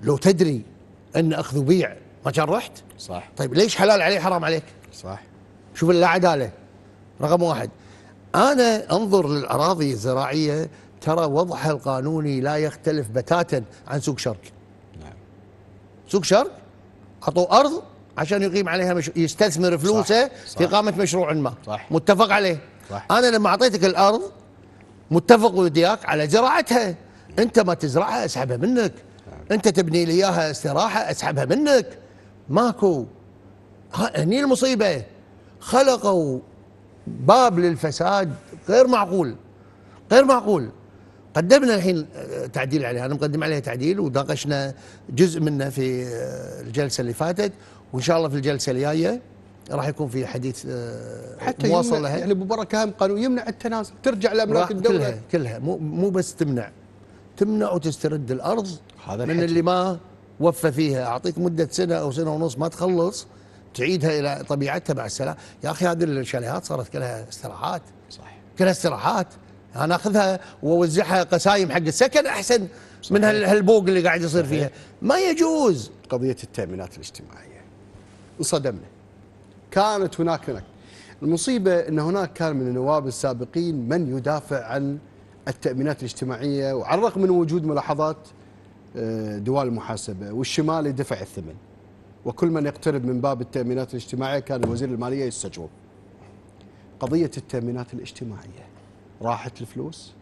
لو تدري ان اخذ وبيع ما كان رحت صح طيب ليش حلال عليه حرام عليك صح شوف اللا عداله رقم واحد انا انظر للاراضي الزراعيه ترى وضعها القانوني لا يختلف بتاتا عن سوق شرق نعم. سوق شرق عطوا أرض عشان يقيم عليها مش... يستثمر فلوسه صح. صح. في إقامة مشروع ما صح. متفق عليه صح. أنا لما أعطيتك الأرض متفق ودياك على زراعتها أنت ما تزرعها أسحبها منك نعم. أنت تبني لي إياها استراحة أسحبها منك ماكو هني المصيبة خلقوا باب للفساد غير معقول غير معقول قدمنا الحين تعديل عليها انا مقدم عليها تعديل وناقشنا جزء منه في الجلسه اللي فاتت وان شاء الله في الجلسه الجايه راح يكون في حديث آه، حتى مواصل لها يعني ابو هم قانون يمنع التنازل ترجع لاملاك الدوله كلها كلها مو مو بس تمنع تمنع وتسترد الارض هذا من الحكي. اللي ما وفى فيها اعطيك مده سنه او سنه ونص ما تخلص تعيدها الى طبيعتها مع السلام يا اخي هذه الشاليهات صارت كلها استراحات صح كلها استراحات انا اخذها واوزعها قسايم حق السكن احسن صحيح. من هالبوق اللي قاعد يصير صحيح. فيها ما يجوز قضيه التامينات الاجتماعيه انصدمنا كانت هناك هناك المصيبه ان هناك كان من النواب السابقين من يدافع عن التامينات الاجتماعيه وعلى الرغم من وجود ملاحظات آه، دوال المحاسبه والشمال يدفع الثمن وكل من يقترب من باب التامينات الاجتماعيه كان وزير الماليه يستجوب قضيه التامينات الاجتماعيه راحت الفلوس؟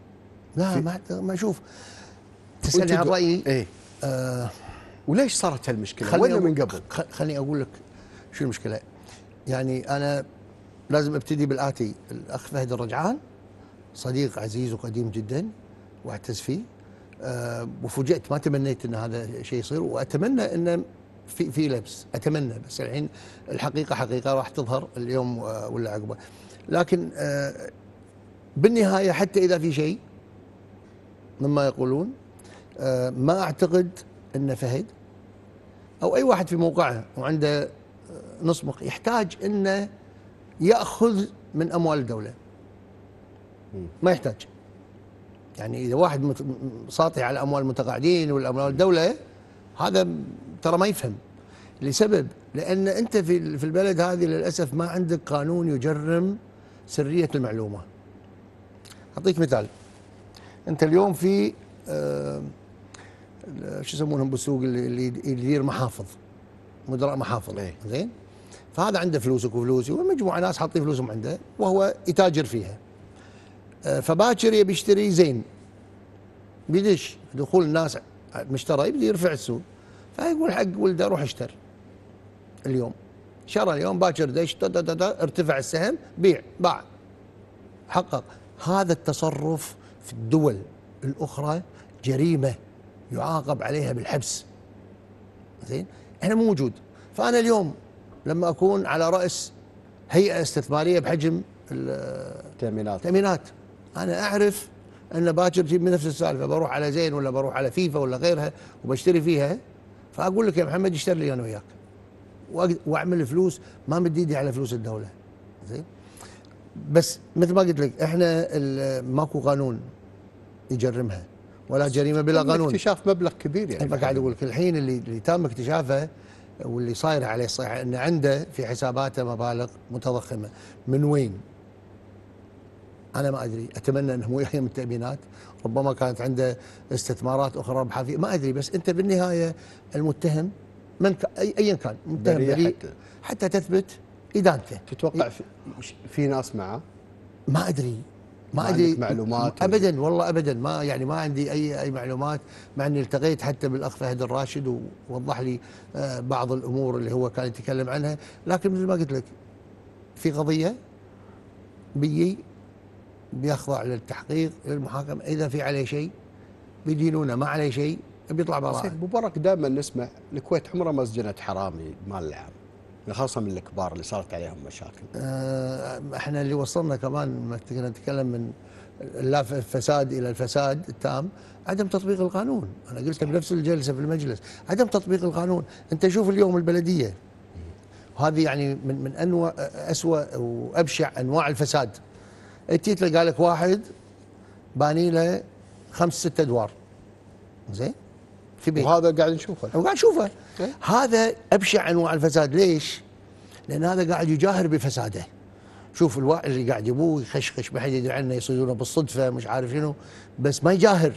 لا ما ما اشوف تسالني عن رايي ايه آه وليش صارت هالمشكله؟ ولا من قبل؟ خليني اقول لك شو المشكله؟ يعني انا لازم ابتدي بالاتي الاخ فهد الرجعان صديق عزيز وقديم جدا واعتز فيه أه وفوجئت ما تمنيت ان هذا الشيء يصير واتمنى انه في في لبس اتمنى بس الحين الحقيقه حقيقه راح تظهر اليوم آه، ولا عقبه لكن أه بالنهايه حتى اذا في شيء مما يقولون آه، ما اعتقد ان فهد او اي واحد في موقعه وعنده آه، نصمق يحتاج انه ياخذ من اموال الدوله ما يحتاج يعني اذا واحد ساطع على اموال المتقاعدين والاموال الدوله هذا ترى ما يفهم لسبب لان انت في البلد هذه للاسف ما عندك قانون يجرم سريه المعلومه اعطيك مثال انت اليوم في آه، شو يسمونهم بالسوق اللي يدير محافظ مدراء محافظ إيه؟ زين فهذا عنده فلوسك وفلوسي ومجموعه ناس حاطين فلوسهم عنده وهو يتاجر فيها آه، فباكر يبي يشتري زين بيدش دخول الناس مشترى يبدي يرفع السوق فيقول حق ولده روح اشتر اليوم شرى اليوم باكر دش ارتفع السهم بيع باع حقق هذا التصرف في الدول الاخرى جريمه يعاقب عليها بالحبس زين احنا مو موجود فانا اليوم لما اكون على راس هيئه استثماريه بحجم التامينات التامينات انا اعرف ان باكر جيب من نفس السالفه بروح على زين ولا بروح على فيفا ولا غيرها وبشتري فيها فاقول لك يا محمد اشتري لي انا وياك واعمل فلوس ما مديدي ايدي على فلوس الدوله زين بس مثل ما قلت لك احنا ماكو قانون يجرمها ولا جريمه بلا قانون اكتشاف مبلغ كبير يعني انا قاعد اقول لك الحين اللي اللي تم اكتشافه واللي صاير عليه الصحه ان عنده في حساباته مبالغ متضخمه من وين؟ انا ما ادري اتمنى انه مو يحيى من التامينات ربما كانت عنده استثمارات اخرى بحافية ما ادري بس انت بالنهايه المتهم من ك... ايا كان متهم بريء حتى. حتى تثبت ادانته تتوقع في, في ناس معه؟ ما ادري ما ادري معلومات ابدا والله ابدا ما يعني ما عندي اي اي معلومات مع اني التقيت حتى بالاخ فهد الراشد ووضح لي آه، بعض الامور اللي هو كان يتكلم عنها لكن مثل ما قلت لك في قضيه بيجي بيخضع للتحقيق للمحاكمه اذا في عليه شيء بدينونه ما عليه شيء بيطلع براءه ابو دائما نسمع الكويت عمرها ما سجنت حرامي مال العام يعني خاصة من الكبار اللي صارت عليهم مشاكل آه، احنا اللي وصلنا كمان ما نتكلم من لا فساد الى الفساد التام عدم تطبيق القانون انا قلت بنفس الجلسه في المجلس عدم تطبيق القانون انت شوف اليوم البلديه وهذه يعني من من انواع اسوء وابشع انواع الفساد تجي تلقى لك واحد باني له خمس ست ادوار زين كبير وهذا قاعد نشوفه وقاعد نشوفه إيه. هذا ابشع انواع الفساد ليش؟ لان هذا قاعد يجاهر بفساده شوف الواعي اللي قاعد يبوه يخشخش ما حد يدري عنه يصيدونه بالصدفه مش عارف شنو بس ما يجاهر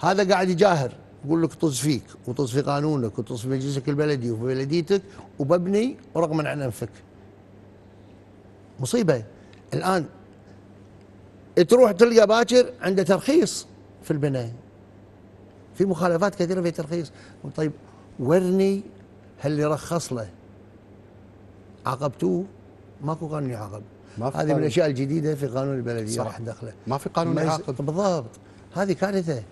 هذا قاعد يجاهر يقول لك طز فيك وطز في قانونك وطز في مجلسك البلدي وفي بلديتك وببني رغما عن انفك مصيبه الان تروح تلقى باكر عنده ترخيص في البناء في مخالفات كثيرة في ترخيص طيب ورني هل اللي رخص له عاقبتوه ماكو قانون يعاقب ما هذه من الاشياء الجديده في قانون البلديه صح. راح ندخله ما في قانون يعاقب بالضبط هذه كارثه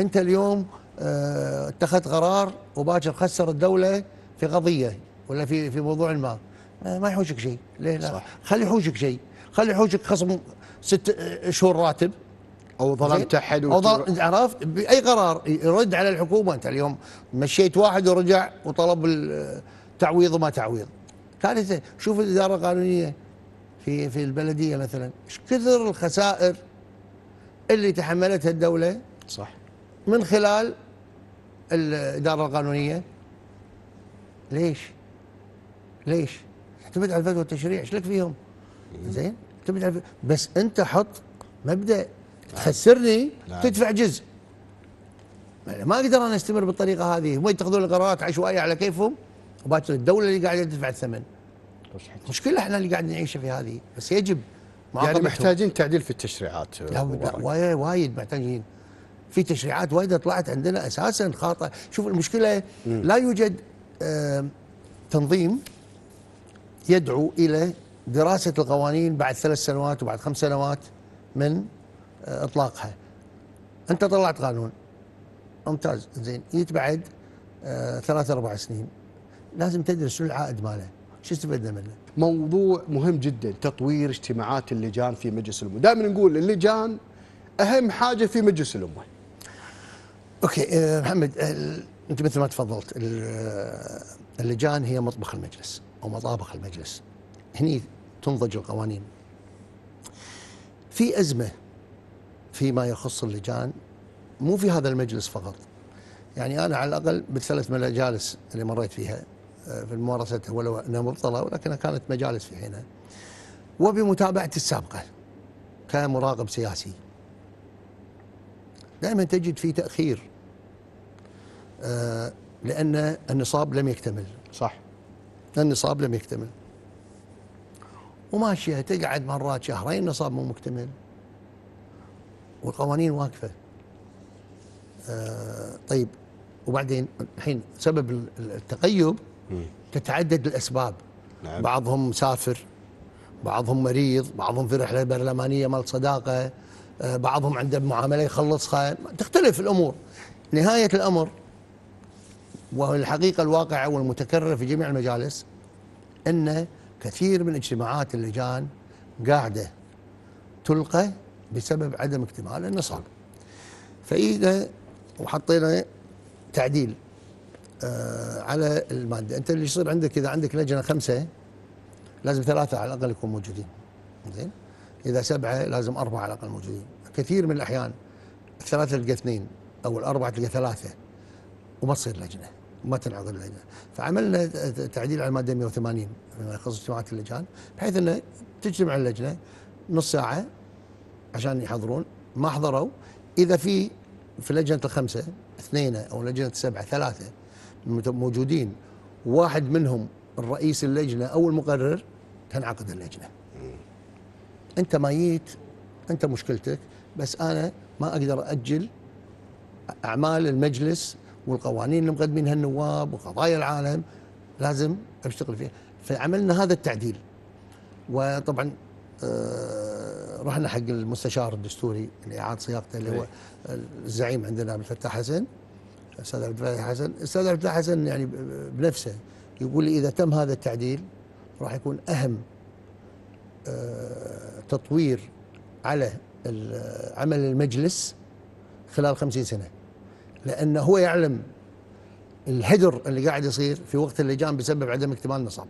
انت اليوم اه اتخذت قرار وباكر خسر الدوله في قضيه ولا في في موضوع ما آه، ما يحوشك شيء ليه لا صح. خلي يحوشك شيء خلي يحوشك خصم ست آه، شهور راتب او ظلمت احد او ظلمت عرفت باي قرار يرد على الحكومه انت اليوم مشيت واحد ورجع وطلب التعويض وما تعويض ثالثا شوف الاداره القانونيه في في البلديه مثلا ايش كثر الخسائر اللي تحملتها الدوله صح من خلال الاداره القانونيه ليش؟ ليش؟ اعتمد على الفتوى التشريع ايش لك فيهم؟ زين؟ اعتمد على بس انت حط مبدا تخسرني نعم. تدفع جزء ما اقدر انا استمر بالطريقه هذه هم يتخذون القرارات عشوائيه على كيفهم وباكر الدوله اللي قاعده تدفع الثمن مشكله احنا اللي قاعد نعيشها في هذه بس يجب يعني محتاجين تعديل في التشريعات وايد وايد محتاجين في تشريعات وايد طلعت عندنا اساسا خاطئه شوف المشكله لا يوجد تنظيم يدعو الى دراسه القوانين بعد ثلاث سنوات وبعد خمس سنوات من اطلاقها انت طلعت قانون ممتاز زين يتبعد آه، ثلاث اربع سنين لازم تدرس شو العائد ماله شو استفدنا منه موضوع مهم جدا تطوير اجتماعات اللجان في مجلس الامه دائما نقول اللجان اهم حاجه في مجلس الامه اوكي آه، محمد انت مثل ما تفضلت آه، اللجان هي مطبخ المجلس او مطابخ المجلس هني تنضج القوانين في ازمه فيما يخص اللجان مو في هذا المجلس فقط يعني أنا على الأقل بالثلاث مجالس اللي مريت فيها آه، في الممارسة ولو أنها مبطلة ولكنها كانت مجالس في حينها وبمتابعتي السابقة كمراقب سياسي دائما تجد في تأخير آه، لأن النصاب لم يكتمل صح النصاب لم يكتمل وماشية تقعد مرات شهرين النصاب مو مكتمل والقوانين واقفه آه طيب وبعدين الحين سبب التقيب تتعدد الاسباب نعم. بعضهم مسافر بعضهم مريض بعضهم في رحله برلمانيه مال صداقه آه بعضهم عنده معامله يخلصها تختلف الامور نهايه الامر والحقيقه الواقعه والمتكرره في جميع المجالس ان كثير من اجتماعات اللجان قاعده تلقى بسبب عدم اكتمال النصاب فإذا وحطينا تعديل آه على المادة أنت اللي يصير عندك إذا عندك لجنة خمسة لازم ثلاثة على الأقل يكونوا موجودين زين إذا سبعة لازم أربعة على الأقل موجودين كثير من الأحيان الثلاثة تلقى اثنين أو الأربعة تلقى ثلاثة وما تصير لجنة ما تنعقد اللجنة فعملنا تعديل على المادة 180 فيما يخص اجتماعات اللجان بحيث أنه تجتمع اللجنة نص ساعة عشان يحضرون ما حضروا اذا في في لجنه الخمسه اثنين او لجنه السبعه ثلاثه موجودين واحد منهم الرئيس اللجنه او المقرر تنعقد اللجنه. انت ما جيت انت مشكلتك بس انا ما اقدر اجل اعمال المجلس والقوانين اللي مقدمينها النواب وقضايا العالم لازم اشتغل فيها فعملنا هذا التعديل وطبعا آه رحنا حق المستشار الدستوري لاعاده يعني صياغته اللي هو إيه. الزعيم عندنا عبد الفتاح حسن الاستاذ عبد الفتاح حسن الاستاذ عبد الفتاح حسن يعني بنفسه يقول لي اذا تم هذا التعديل راح يكون اهم آه، تطوير على عمل المجلس خلال خمسين سنه لانه هو يعلم الهدر اللي قاعد يصير في وقت اللجان بسبب عدم اكتمال النصاب.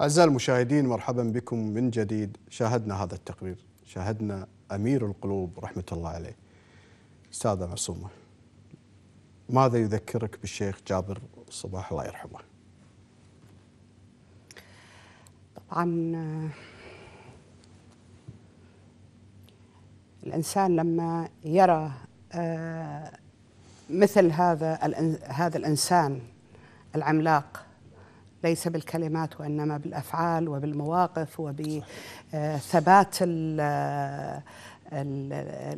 أعزائي المشاهدين مرحبا بكم من جديد شاهدنا هذا التقرير شاهدنا أمير القلوب رحمة الله عليه أستاذة معصومة ماذا يذكرك بالشيخ جابر صباح الله يرحمه طبعا الإنسان لما يرى آه، مثل هذا هذا الإنسان العملاق ليس بالكلمات وانما بالافعال وبالمواقف وبثبات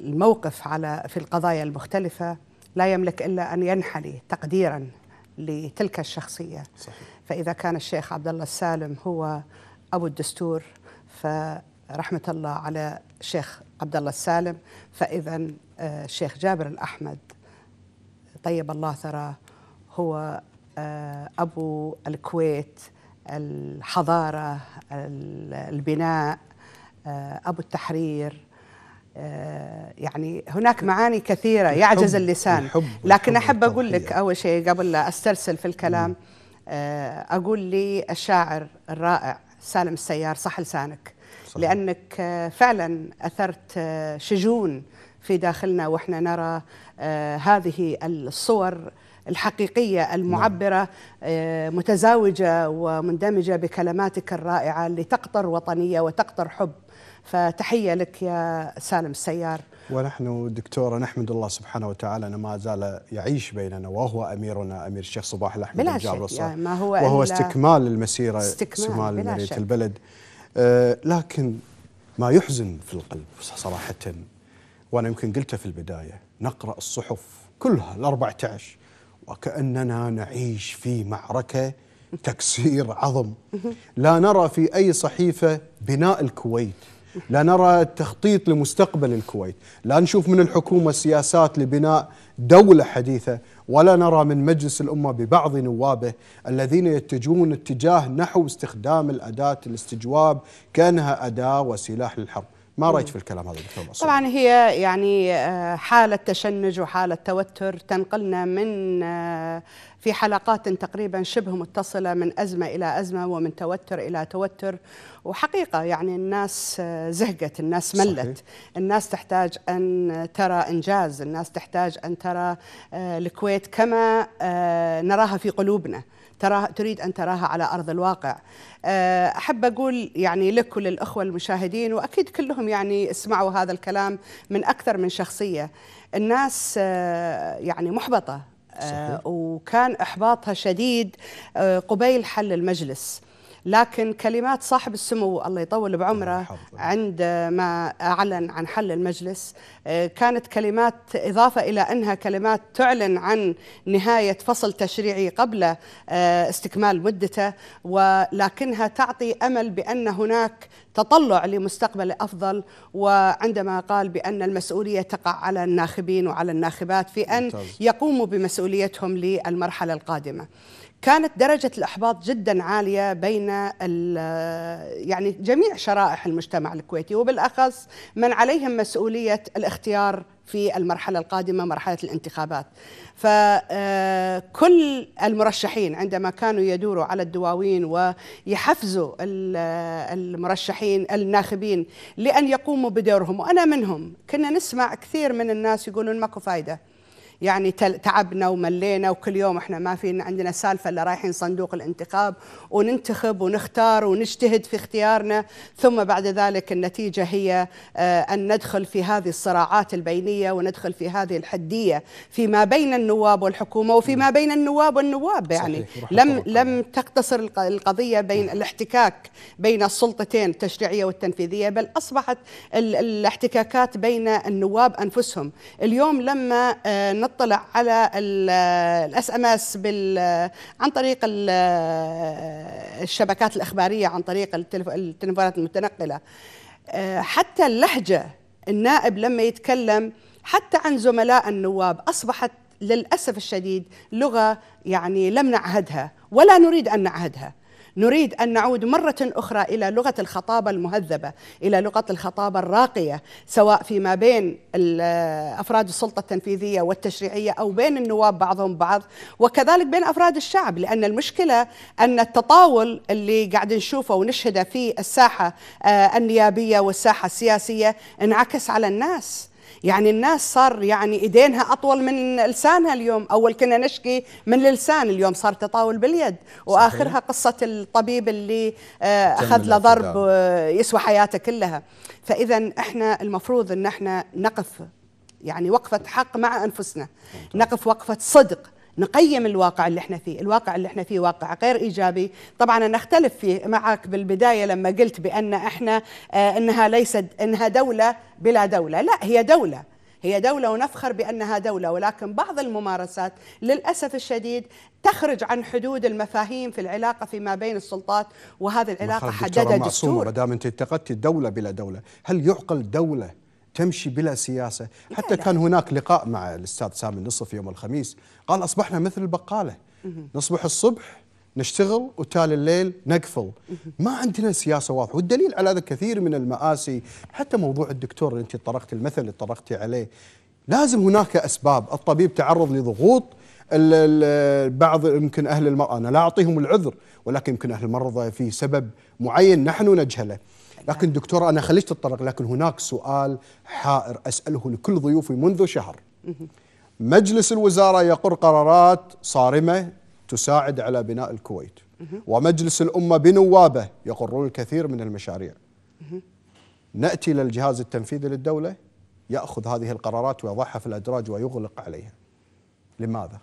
الموقف على في القضايا المختلفه لا يملك الا ان ينحني تقديرا لتلك الشخصيه صحيح. فاذا كان الشيخ عبد الله السالم هو ابو الدستور فرحمه الله على الشيخ عبد الله السالم فاذا الشيخ آه، جابر الاحمد طيب الله ثراه هو آه، أبو الكويت الحضارة البناء آه، أبو التحرير آه، يعني هناك معاني كثيرة يعجز اللسان لكن أحب أقول لك أول شيء قبل لا أسترسل في الكلام أقول لي الشاعر الرائع سالم السيار صح لسانك لأنك فعلا أثرت شجون في داخلنا وإحنا نرى هذه الصور الحقيقية نعم. المعبرة آه، متزاوجة ومندمجة بكلماتك الرائعة اللي تقطر وطنية وتقطر حب فتحية لك يا سالم السيار ونحن دكتورة نحمد الله سبحانه وتعالى أنه ما زال يعيش بيننا وهو أميرنا أمير الشيخ صباح الأحمد بلا شك يعني ما هو وهو استكمال المسيرة استكمال مرية البلد آه لكن ما يحزن في القلب صراحة وأنا يمكن قلتها في البداية نقرأ الصحف كلها ال 14 وكأننا نعيش في معركة تكسير عظم لا نرى في أي صحيفة بناء الكويت لا نرى تخطيط لمستقبل الكويت لا نشوف من الحكومة سياسات لبناء دولة حديثة ولا نرى من مجلس الأمة ببعض نوابه الذين يتجهون اتجاه نحو استخدام الأداة الاستجواب كأنها أداة وسلاح للحرب ما رايك في الكلام هذا دكتور مصر؟ طبعا هي يعني آه، حاله تشنج وحاله توتر تنقلنا من آه، في حلقات تقريبا شبه متصله من ازمه الى ازمه ومن توتر الى توتر وحقيقه يعني الناس آه، زهقت الناس ملت صحيح. الناس تحتاج ان ترى انجاز الناس تحتاج ان ترى الكويت كما نراها في قلوبنا تراها تريد أن تراها على أرض الواقع آه، أحب أقول يعني لك وللأخوة المشاهدين وأكيد كلهم يعني اسمعوا هذا الكلام من أكثر من شخصية الناس آه، يعني محبطة آه، صحيح. وكان إحباطها شديد قبيل حل المجلس لكن كلمات صاحب السمو الله يطول بعمره عندما أعلن عن حل المجلس آه، كانت كلمات إضافة إلى أنها كلمات تعلن عن نهاية فصل تشريعي قبل آه، استكمال مدته ولكنها تعطي أمل بأن هناك تطلع لمستقبل أفضل وعندما قال بأن المسؤولية تقع على الناخبين وعلى الناخبات في أن يقوموا بمسؤوليتهم للمرحلة القادمة كانت درجة الإحباط جدا عالية بين يعني جميع شرائح المجتمع الكويتي وبالأخص من عليهم مسؤولية الاختيار في المرحلة القادمة مرحلة الانتخابات فكل آه، المرشحين عندما كانوا يدوروا على الدواوين ويحفزوا المرشحين الناخبين لأن يقوموا بدورهم وأنا منهم كنا نسمع كثير من الناس يقولون ماكو فايدة يعني تعبنا وملينا وكل يوم احنا ما في عندنا سالفه الا رايحين صندوق الانتخاب وننتخب ونختار ونجتهد في اختيارنا ثم بعد ذلك النتيجه هي آه، ان ندخل في هذه الصراعات البينيه وندخل في هذه الحديه فيما بين النواب والحكومه وفيما نعم. بين النواب والنواب يعني لم لم تقتصر القضيه بين نعم. الاحتكاك بين السلطتين التشريعيه والتنفيذيه بل اصبحت الاحتكاكات بين النواب انفسهم اليوم لما آه، اطلع على الاس ام اس عن طريق الشبكات الاخباريه عن طريق التلفونات المتنقله آه، حتى اللهجه النائب لما يتكلم حتى عن زملاء النواب اصبحت للاسف الشديد لغه يعني لم نعهدها ولا نريد ان نعهدها نريد أن نعود مرة أخرى إلى لغة الخطابة المهذبة إلى لغة الخطابة الراقية سواء فيما بين أفراد السلطة التنفيذية والتشريعية أو بين النواب بعضهم بعض وكذلك بين أفراد الشعب لأن المشكلة أن التطاول اللي قاعد نشوفه ونشهده في الساحة آه، النيابية والساحة السياسية انعكس على الناس يعني الناس صار يعني ايدينها اطول من لسانها اليوم اول كنا نشكي من اللسان اليوم صار تطاول باليد واخرها صحيح. قصه الطبيب اللي آه، اخذ له ضرب آه، يسوى حياته كلها فاذا احنا المفروض ان احنا نقف يعني وقفه حق مع انفسنا نقف وقفه صدق نقيم الواقع اللي احنا فيه الواقع اللي احنا فيه واقع غير ايجابي طبعا انا اختلف فيه معك بالبدايه لما قلت بان احنا آه انها ليست انها دوله بلا دوله لا هي دوله هي دولة ونفخر بأنها دولة ولكن بعض الممارسات للأسف الشديد تخرج عن حدود المفاهيم في العلاقة فيما بين السلطات وهذه العلاقة حددها دستور ما دام أنت انتقدت الدولة بلا دولة هل يعقل دولة تمشي بلا سياسة حتى كان هناك لقاء مع الأستاذ سامي النصف يوم الخميس قال أصبحنا مثل البقالة نصبح الصبح نشتغل وتالي الليل نقفل ما عندنا سياسة واضحة والدليل على هذا كثير من المآسي حتى موضوع الدكتور اللي أنت طرقت المثل اللي طرقتي عليه لازم هناك أسباب الطبيب تعرض لضغوط بعض يمكن أهل المرأة أنا لا أعطيهم العذر ولكن يمكن أهل المرضى في سبب معين نحن نجهله لكن دكتورة أنا خليش تتطرق لكن هناك سؤال حائر أسأله لكل ضيوفي منذ شهر مجلس الوزارة يقر قرارات صارمة تساعد على بناء الكويت ومجلس الأمة بنوابه يقرون الكثير من المشاريع نأتي للجهاز التنفيذي للدولة يأخذ هذه القرارات ويضعها في الأدراج ويغلق عليها لماذا؟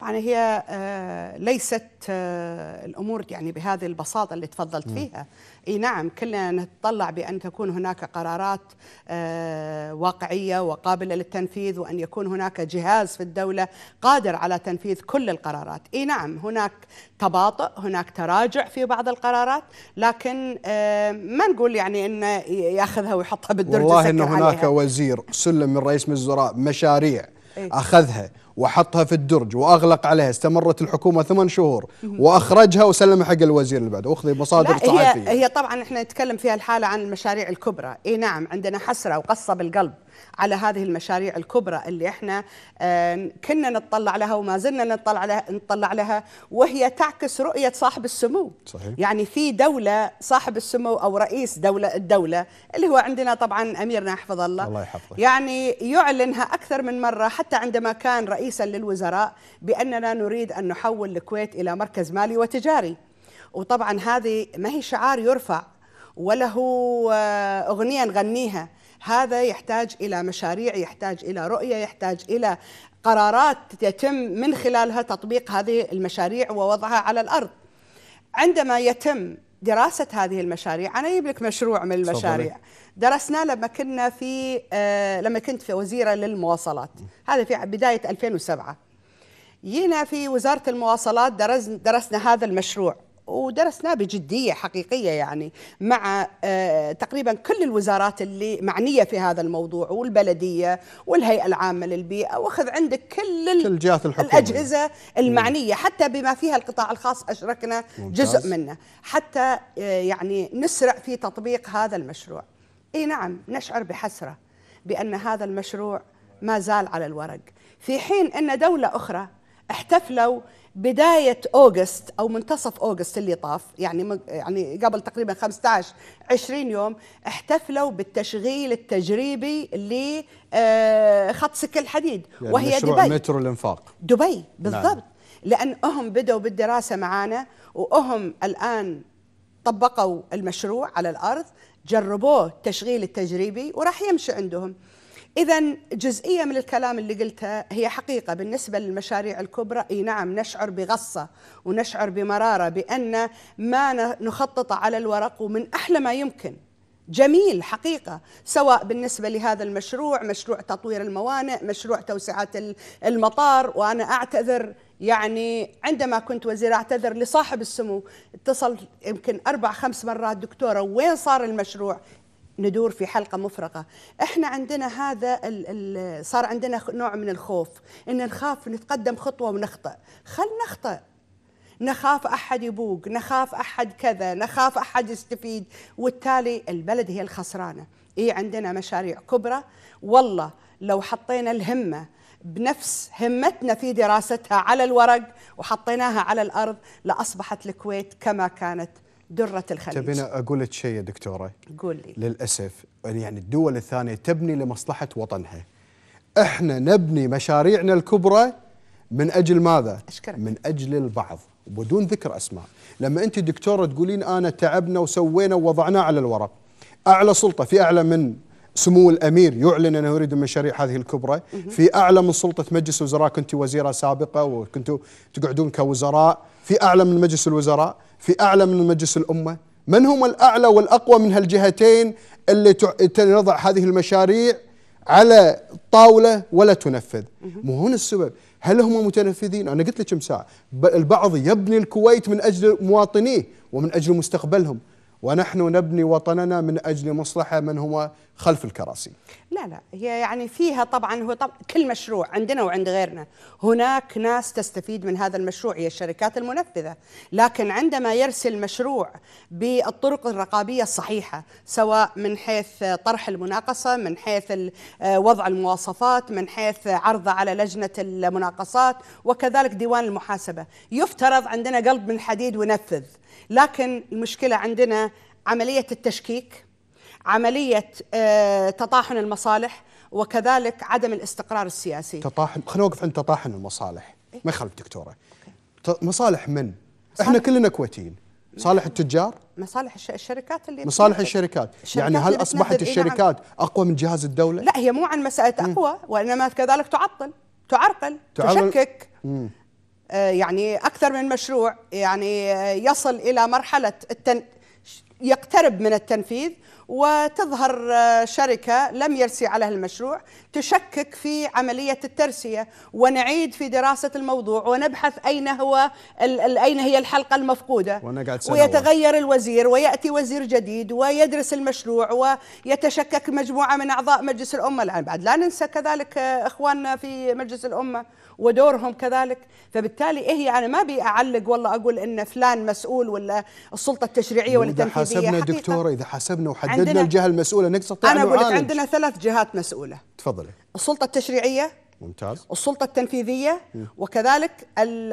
طبعا هي آه، ليست آه، الامور يعني بهذه البساطه اللي تفضلت فيها اي نعم كلنا نتطلع بان تكون هناك قرارات آه، واقعيه وقابله للتنفيذ وان يكون هناك جهاز في الدوله قادر على تنفيذ كل القرارات اي نعم هناك تباطؤ هناك تراجع في بعض القرارات لكن ما نقول يعني انه ياخذها ويحطها بالدرج والله ان هناك عليها. وزير سلم من رئيس الوزراء مشاريع إيه. اخذها وحطها في الدرج واغلق عليها استمرت الحكومه ثمان شهور واخرجها وسلمها حق الوزير اللي بعده اخذي مصادر صحفيه هي, هي طبعا احنا نتكلم في هالحاله عن المشاريع الكبرى اي نعم عندنا حسره وقصه بالقلب على هذه المشاريع الكبرى اللي احنا كنا نطلع لها وما زلنا نطلع لها نطلع لها وهي تعكس رؤيه صاحب السمو صحيح. يعني في دوله صاحب السمو او رئيس دوله الدوله اللي هو عندنا طبعا اميرنا حفظ الله الله يحفظه يعني يعلنها اكثر من مره حتى عندما كان رئيسا للوزراء باننا نريد ان نحول الكويت الى مركز مالي وتجاري وطبعا هذه ما هي شعار يرفع وله آه، اغنيه نغنيها هذا يحتاج إلى مشاريع يحتاج إلى رؤية يحتاج إلى قرارات يتم من خلالها تطبيق هذه المشاريع ووضعها على الأرض عندما يتم دراسة هذه المشاريع أنا أجيب لك مشروع من المشاريع درسناه لما كنا في آه، لما كنت في وزيرة للمواصلات هذا في بداية 2007 جينا في وزارة المواصلات درسنا هذا المشروع ودرسناه بجديه حقيقيه يعني مع آه، تقريبا كل الوزارات اللي معنيه في هذا الموضوع والبلديه والهيئه العامه للبيئه واخذ عندك كل كل الجهات الحكوميه الاجهزه المعنيه حتى بما فيها القطاع الخاص اشركنا ممتاز. جزء منه حتى آه، يعني نسرع في تطبيق هذا المشروع اي نعم نشعر بحسره بان هذا المشروع ما زال على الورق في حين ان دوله اخرى احتفلوا بدايه اوغست او منتصف اوغست اللي طاف يعني يعني قبل تقريبا 15 20 يوم احتفلوا بالتشغيل التجريبي لخط آه، سك الحديد يعني وهي مشروع دبي مترو الانفاق دبي نعم. بالضبط نعم. لان هم بدوا بالدراسه معانا وهم الان طبقوا المشروع على الارض جربوه التشغيل التجريبي وراح يمشي عندهم إذا جزئية من الكلام اللي قلته هي حقيقة بالنسبة للمشاريع الكبرى أي نعم نشعر بغصة ونشعر بمرارة بأن ما نخطط على الورق ومن أحلى ما يمكن جميل حقيقة سواء بالنسبة لهذا المشروع مشروع تطوير الموانئ مشروع توسعات المطار وأنا أعتذر يعني عندما كنت وزير أعتذر لصاحب السمو اتصل يمكن أربع خمس مرات دكتورة وين صار المشروع ندور في حلقة مفرقة احنا عندنا هذا الـ الـ صار عندنا نوع من الخوف ان نخاف نتقدم خطوة ونخطأ خل نخطأ نخاف أحد يبوق نخاف أحد كذا نخاف أحد يستفيد والتالي البلد هي الخسرانة إيه عندنا مشاريع كبرى والله لو حطينا الهمة بنفس همتنا في دراستها على الورق وحطيناها على الأرض لأصبحت الكويت كما كانت دره الخليج تبين اقول لك شيء يا دكتوره قول لي للاسف يعني الدول الثانيه تبني لمصلحه وطنها احنا نبني مشاريعنا الكبرى من اجل ماذا؟ أشكرك. من اجل البعض وبدون ذكر اسماء، لما انت دكتوره تقولين انا تعبنا وسوينا ووضعناه على الورق. اعلى سلطه في اعلى من سمو الامير يعلن انه يريد المشاريع هذه الكبرى، في اعلى من سلطه مجلس وزراء كنت وزيره سابقه وكنتوا تقعدون كوزراء في أعلى من مجلس الوزراء في أعلى من مجلس الأمة من هم الأعلى والأقوى من هالجهتين اللي تنضع هذه المشاريع على الطاولة ولا تنفذ مو هون السبب هل هم متنفذين أنا قلت لك كم ساعة البعض يبني الكويت من أجل مواطنيه ومن أجل مستقبلهم ونحن نبني وطننا من أجل مصلحة من هو خلف الكراسي لا لا هي يعني فيها طبعا هو طبعا كل مشروع عندنا وعند غيرنا هناك ناس تستفيد من هذا المشروع هي الشركات المنفذة لكن عندما يرسل مشروع بالطرق الرقابية الصحيحة سواء من حيث طرح المناقصة من حيث آه، وضع المواصفات من حيث عرضه على لجنة المناقصات وكذلك ديوان المحاسبة يفترض عندنا قلب من حديد ونفذ لكن المشكله عندنا عمليه التشكيك عمليه آه، تطاحن المصالح وكذلك عدم الاستقرار السياسي تطاحن خلينا نوقف عند تطاحن المصالح إيه. ما يخالف دكتوره مصالح من؟ مصالح احنا كلنا كويتيين مصالح التجار مصالح الشركات اللي مصالح الشركات يعني هل اصبحت إيه، الشركات نعم. اقوى من جهاز الدوله لا هي مو عن مساله اقوى وانما كذلك تعطل تعرقل تشكك مم. آه، يعني أكثر من مشروع يعني آه، يصل إلى مرحلة التن... يقترب من التنفيذ وتظهر آه، شركة لم يرسي عليها المشروع تشكك في عملية الترسية ونعيد في دراسة الموضوع ونبحث أين هو أين هي الحلقة المفقودة ويتغير الوزير ويأتي وزير جديد ويدرس المشروع ويتشكك مجموعة من أعضاء مجلس الأمة الآن بعد لا ننسى كذلك إخواننا في مجلس الأمة ودورهم كذلك فبالتالي ايه يعني ما اعلق والله اقول ان فلان مسؤول ولا السلطه التشريعيه ولا التنفيذيه اذا حسبنا دكتوره اذا حسبنا وحددنا الجهه المسؤوله نقصد انا اقول لك عندنا ثلاث جهات مسؤوله تفضلي السلطه التشريعيه ممتاز السلطه التنفيذيه وكذلك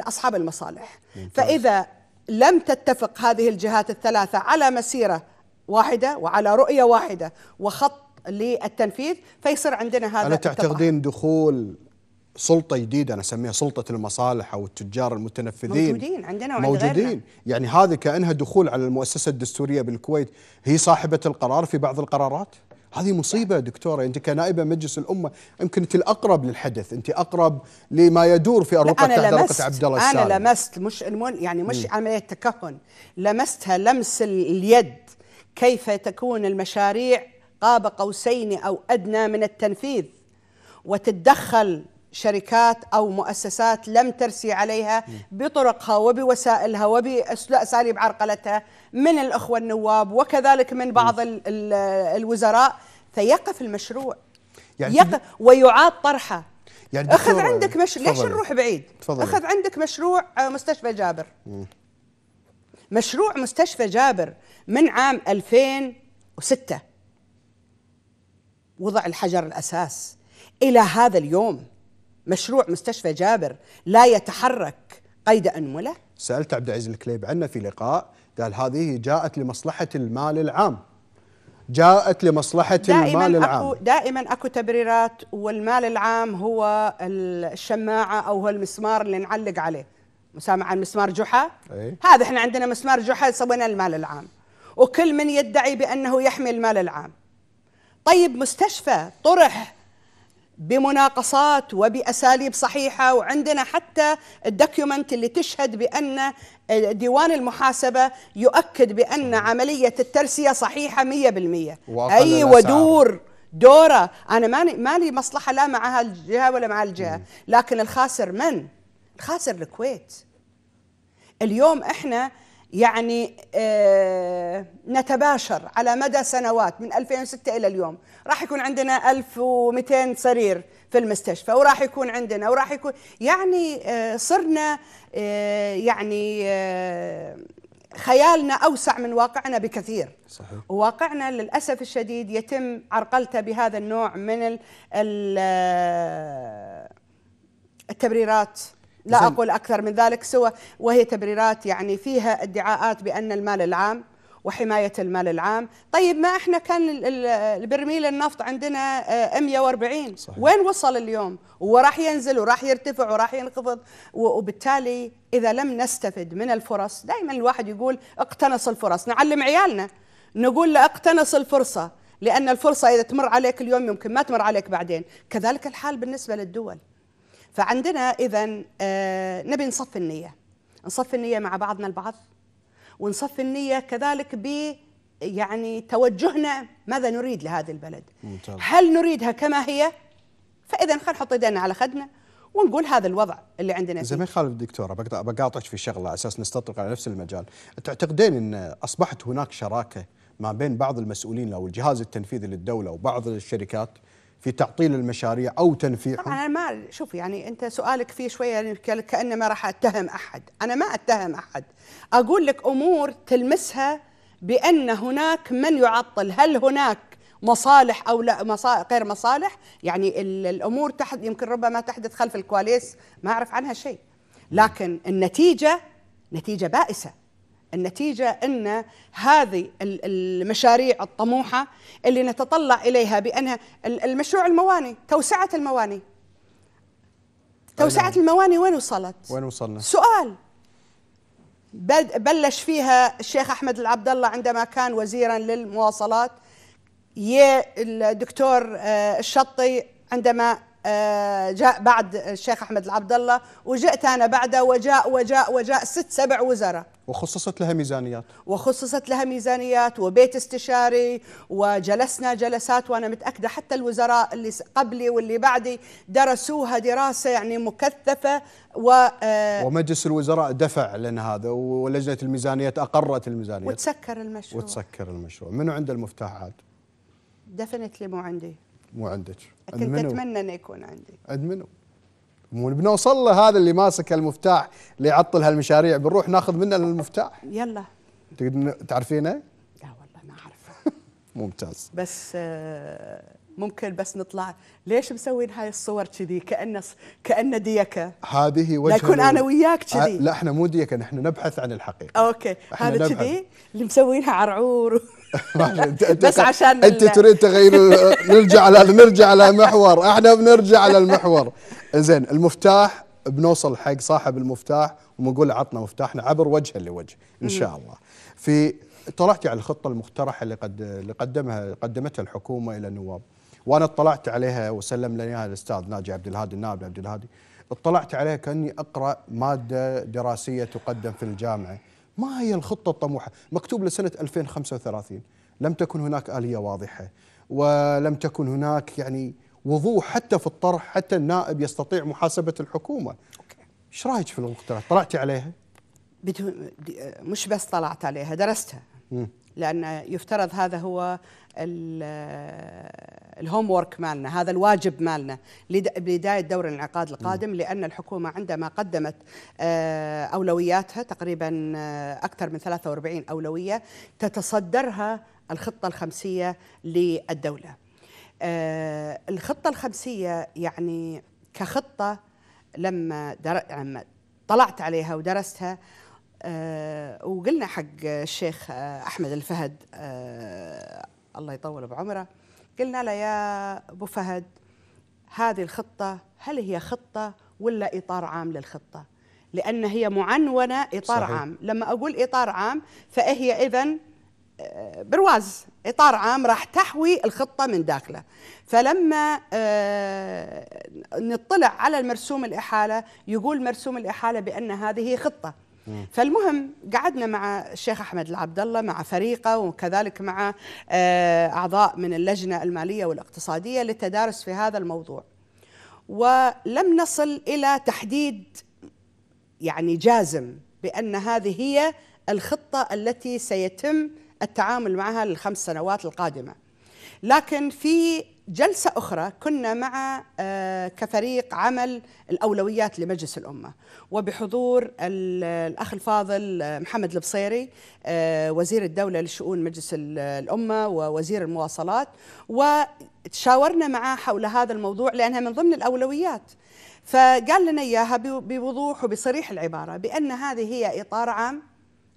اصحاب المصالح ممتاز. فاذا لم تتفق هذه الجهات الثلاثه على مسيره واحده وعلى رؤيه واحده وخط للتنفيذ فيصير عندنا هذا انا تعتقدين دخول سلطه جديده انا اسميها سلطه المصالح او التجار المتنفذين موجودين عندنا وعند موجودين غيرنا. يعني هذه كانها دخول على المؤسسه الدستوريه بالكويت هي صاحبه القرار في بعض القرارات هذه مصيبه دكتوره انت كنائبه مجلس الامه يمكن انت الاقرب للحدث انت اقرب لما يدور في اروقه تحت اروقه عبد الله السالم انا لمست مش يعني مش م. عمليه تكهن لمستها لمس اليد كيف تكون المشاريع قاب قوسين او ادنى من التنفيذ وتتدخل شركات أو مؤسسات لم ترسي عليها بطرقها وبوسائلها وبأساليب عرقلتها من الأخوة النواب وكذلك من بعض الـ الـ الوزراء فيقف المشروع يعني يقف ويعاد طرحه يعني أخذ عندك مشروع ليش نروح بعيد تفضل. أخذ عندك مشروع آه، مستشفى جابر مشروع مستشفى جابر من عام 2006 وضع الحجر الأساس إلى هذا اليوم مشروع مستشفى جابر لا يتحرك قيد أنملة؟ سألت عبد العزيز الكليب عنه في لقاء قال هذه جاءت لمصلحة المال العام جاءت لمصلحة دائماً المال العام أكو دائما أكو تبريرات والمال العام هو الشماعة أو هو المسمار اللي نعلق عليه مسامع عن مسمار جحا أي؟ هذا احنا عندنا مسمار جحا سوينا المال العام وكل من يدعي بأنه يحمي المال العام طيب مستشفى طرح بمناقصات وباساليب صحيحه وعندنا حتى الدوكيومنت اللي تشهد بان ديوان المحاسبه يؤكد بان عمليه الترسيه صحيحه 100% اي ودور دوره انا ماني مالي مصلحه لا مع هالجهه ولا مع الجهه لكن الخاسر من الخاسر الكويت اليوم احنا يعني آه، نتباشر على مدى سنوات من 2006 إلى اليوم راح يكون عندنا 1200 سرير في المستشفى وراح يكون عندنا وراح يكون يعني آه، صرنا آه، يعني خيالنا أوسع من واقعنا بكثير صحيح. وواقعنا للأسف الشديد يتم عرقلته بهذا النوع من التبريرات لا أقول أكثر من ذلك سوى وهي تبريرات يعني فيها ادعاءات بأن المال العام وحماية المال العام طيب ما احنا كان البرميل النفط عندنا 140 آه، صحيح. وين وصل اليوم وراح ينزل وراح يرتفع وراح ينخفض وبالتالي إذا لم نستفد من الفرص دائما الواحد يقول اقتنص الفرص نعلم عيالنا نقول له اقتنص الفرصة لأن الفرصة إذا تمر عليك اليوم يمكن ما تمر عليك بعدين كذلك الحال بالنسبة للدول فعندنا إذا آه، نبي نصف النية نصف النية مع بعضنا البعض ونصف النية كذلك ب يعني توجهنا ماذا نريد لهذا البلد ممتاز. هل نريدها كما هي فإذا خلينا نحط إيدينا على خدنا ونقول هذا الوضع اللي عندنا زي ما يخالف دكتوره بقاطعك في شغله على اساس نستطرق على نفس المجال، تعتقدين ان اصبحت هناك شراكه ما بين بعض المسؤولين او الجهاز التنفيذي للدوله وبعض الشركات في تعطيل المشاريع او تنفيذها؟ طبعا انا ما شوف يعني انت سؤالك فيه شويه يعني كانما راح اتهم احد، انا ما اتهم احد، اقول لك امور تلمسها بان هناك من يعطل، هل هناك مصالح او لا مصالح غير مصالح؟ يعني الامور تحت يمكن ربما تحدث خلف الكواليس ما اعرف عنها شيء. لكن النتيجه نتيجه بائسه. النتيجة أن هذه المشاريع الطموحة اللي نتطلع إليها بأنها المشروع المواني توسعة المواني توسعة المواني وين وصلت؟ وين وصلنا؟ سؤال بلش فيها الشيخ أحمد العبد الله عندما كان وزيرا للمواصلات يا الدكتور آه، الشطي عندما آه، جاء بعد الشيخ احمد العبد الله وجئت انا بعده وجاء وجاء وجاء ست سبع وزراء وخصصت لها ميزانيات وخصصت لها ميزانيات وبيت استشاري وجلسنا جلسات وانا متاكده حتى الوزراء اللي قبلي واللي بعدي درسوها دراسه يعني مكثفه و آه، ومجلس الوزراء دفع لنا هذا ولجنه الميزانيات اقرت الميزانيات وتسكر المشروع وتسكر المشروع منو عنده المفتاح عاد؟ دفنت لي مو عندي مو عندك كنت اتمنى انه يكون عندي ادمنوا بنوصل له هذا اللي ماسك المفتاح اللي يعطل هالمشاريع بنروح ناخذ منه المفتاح يلا تعرفينه؟ لا والله ما اعرفه ممتاز بس آه، ممكن بس نطلع ليش مسوين هاي الصور كذي كأنه كأنه ديكة هذه وجه لا يكون انا وياك آه، كذي لا احنا مو ديكة نحن نبحث عن الحقيقة اوكي هذا كذي اللي مسوينها عرعور بس عشان انت تريد تغير نرجع نرجع محور احنا بنرجع للمحور زين المفتاح بنوصل حق صاحب المفتاح ونقول عطنا مفتاحنا عبر وجها لوجه ان شاء الله في طلعتي على الخطه المقترحه اللي قد اللي قدمها قدمتها الحكومه الى النواب وانا اطلعت عليها وسلم لي اياها الاستاذ ناجي عبد الهادي النائب عبد الهادي اطلعت عليها كاني اقرا ماده دراسيه تقدم في الجامعه ما هي الخطة الطموحة مكتوب لسنة 2035 لم تكن هناك آلية واضحة ولم تكن هناك يعني وضوح حتى في الطرح حتى النائب يستطيع محاسبة الحكومة ايش رايك في المقترح؟ طلعتي عليها بدون مش بس طلعت عليها درستها لأن يفترض هذا هو الهوم وورك مالنا هذا الواجب مالنا لبدايه دور الانعقاد القادم لأن الحكومة عندما قدمت آه، أولوياتها تقريبا آه، أكثر من 43 أولوية تتصدرها الخطة الخمسية للدولة آه، الخطة الخمسية يعني كخطة لما, لما طلعت عليها ودرستها وقلنا حق الشيخ أحمد الفهد الله يطول بعمره قلنا له يا ابو فهد هذه الخطه هل هي خطه ولا اطار عام للخطه لان هي معنونه اطار صحيح. عام لما اقول اطار عام فهي اذا آه، برواز اطار عام راح تحوي الخطه من داخله فلما آه، نطلع على المرسوم الاحاله يقول مرسوم الاحاله بان هذه خطه فالمهم قعدنا مع الشيخ احمد العبد الله مع فريقه وكذلك مع آه، اعضاء من اللجنه الماليه والاقتصاديه للتدارس في هذا الموضوع ولم نصل الى تحديد يعني جازم بان هذه هي الخطه التي سيتم التعامل معها للخمس سنوات القادمه لكن في جلسة أخرى كنا مع آه، كفريق عمل الأولويات لمجلس الأمة وبحضور الأخ الفاضل آه، محمد البصيري آه، وزير الدولة لشؤون مجلس الأمة ووزير المواصلات وتشاورنا معه حول هذا الموضوع لأنها من ضمن الأولويات فقال لنا إياها بوضوح وبصريح العبارة بأن هذه هي إطار عام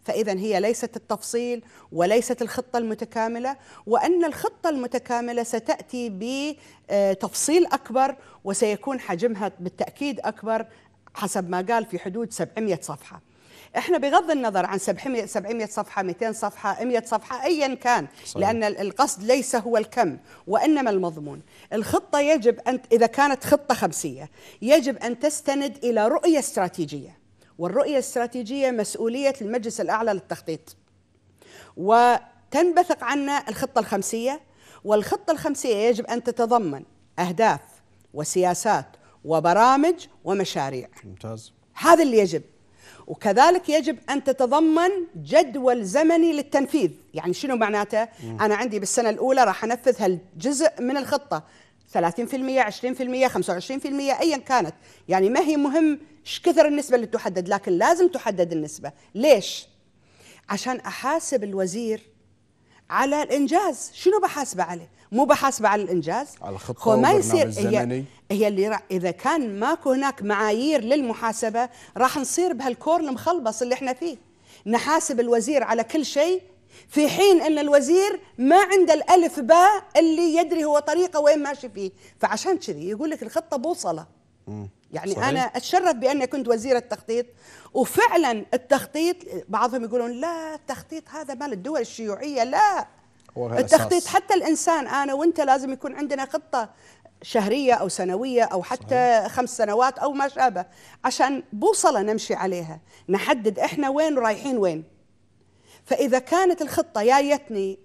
فإذا هي ليست التفصيل وليست الخطة المتكاملة وأن الخطة المتكاملة ستأتي بتفصيل أكبر وسيكون حجمها بالتأكيد أكبر حسب ما قال في حدود 700 صفحة احنا بغض النظر عن 700 700 صفحه 200 صفحه 100 صفحه ايا كان صحيح. لان القصد ليس هو الكم وانما المضمون الخطه يجب ان اذا كانت خطه خمسيه يجب ان تستند الى رؤيه استراتيجيه والرؤية الاستراتيجية مسؤولية المجلس الأعلى للتخطيط وتنبثق عنا الخطة الخمسية والخطة الخمسية يجب أن تتضمن أهداف وسياسات وبرامج ومشاريع ممتاز هذا اللي يجب وكذلك يجب أن تتضمن جدول زمني للتنفيذ يعني شنو معناته؟ أنا عندي بالسنة الأولى راح أنفذ هالجزء من الخطة 30% 20% 25% أيا كانت يعني ما هي مهم ايش كثر النسبه اللي تحدد لكن لازم تحدد النسبه ليش عشان احاسب الوزير على الانجاز شنو بحاسبه عليه مو بحاسبه على الانجاز على الخطه ما يصير هي, هي اللي رأ... اذا كان ماكو هناك معايير للمحاسبه راح نصير بهالكور المخلبص اللي احنا فيه نحاسب الوزير على كل شيء في حين ان الوزير ما عنده الالف باء اللي يدري هو طريقه وين ماشي فيه فعشان كذي يقول لك الخطه بوصله يعني صحيح. انا اتشرف باني كنت وزيره تخطيط وفعلا التخطيط بعضهم يقولون لا التخطيط هذا مال الدول الشيوعيه لا التخطيط أساس. حتى الانسان انا وانت لازم يكون عندنا خطه شهريه او سنويه او حتى صحيح. خمس سنوات او ما شابه عشان بوصله نمشي عليها نحدد احنا وين رايحين وين فاذا كانت الخطه جايتني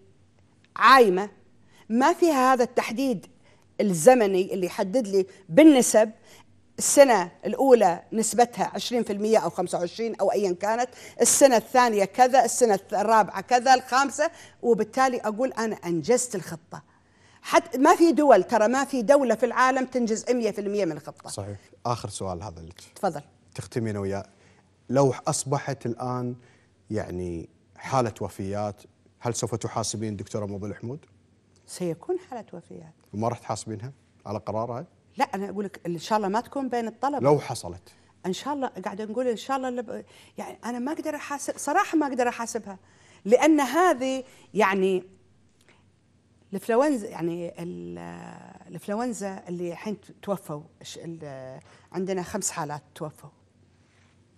عايمه ما فيها هذا التحديد الزمني اللي يحدد لي بالنسب السنة الأولى نسبتها 20% أو 25 أو أيا كانت السنة الثانية كذا السنة الرابعة كذا الخامسة وبالتالي أقول أنا أنجزت الخطة حتى ما في دول ترى ما في دولة في العالم تنجز 100% من الخطة صحيح آخر سؤال هذا لك تفضل تختمين وياه لو أصبحت الآن يعني حالة وفيات هل سوف تحاسبين دكتورة موبل حمود؟ سيكون حالة وفيات وما راح تحاسبينها على قرارها؟ لا انا اقول لك ان شاء الله ما تكون بين الطلبه لو حصلت ان شاء الله قاعده نقول ان شاء الله اللي ب... يعني انا ما اقدر احاسب صراحه ما اقدر احاسبها لان هذه يعني الانفلونزا يعني الانفلونزا اللي الحين توفوا عندنا خمس حالات توفوا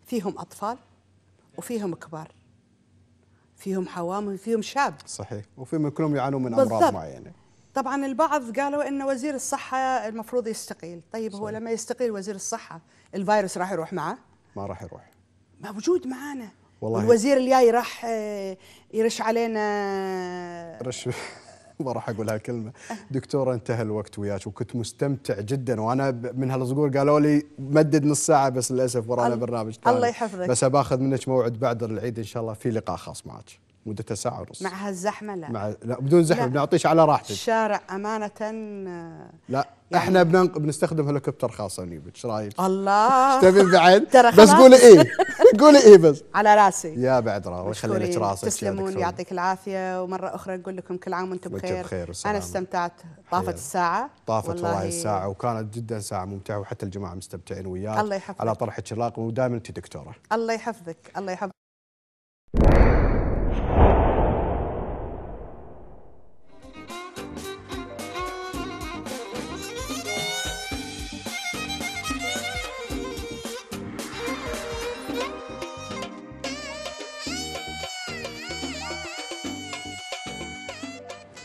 فيهم اطفال وفيهم كبار فيهم حوامل فيهم شاب صحيح وفيهم كلهم يعانون من امراض معينه طبعا البعض قالوا ان وزير الصحه المفروض يستقيل طيب صح. هو لما يستقيل وزير الصحه الفيروس راح يروح معه ما راح يروح موجود معانا والله الوزير الجاي راح آه، يرش علينا آه، رش ما راح اقول هالكلمه دكتوره انتهى الوقت وياك وكنت مستمتع جدا وانا من هالصقور قالوا لي مدد نص ساعه بس للاسف ورانا برنامج الله يحفظك بس باخذ منك موعد بعد العيد ان شاء الله في لقاء خاص معك مدة ساعة ونص مع هالزحمة لا مع لا بدون زحمة بنعطيش على راحتك الشارع أمانة آه، لا يعني احنا بنن... بنستخدم هليكوبتر خاص نيبك ايش رايك؟ الله ايش تبي بعد؟ بس قولي ايه قولي ايه بس على راسي يا بعد الله خلي لك راسك تسلمون يعطيك العافيه ومره اخرى نقول لكم كل عام وانتم بخير بخير انا استمتعت طافت الساعه طافت والله الساعه وكانت جدا ساعه ممتعه وحتى الجماعه مستمتعين وياك الله يحفظك على طرحك الشراق ودائما انت دكتوره الله يحفظك الله يحفظك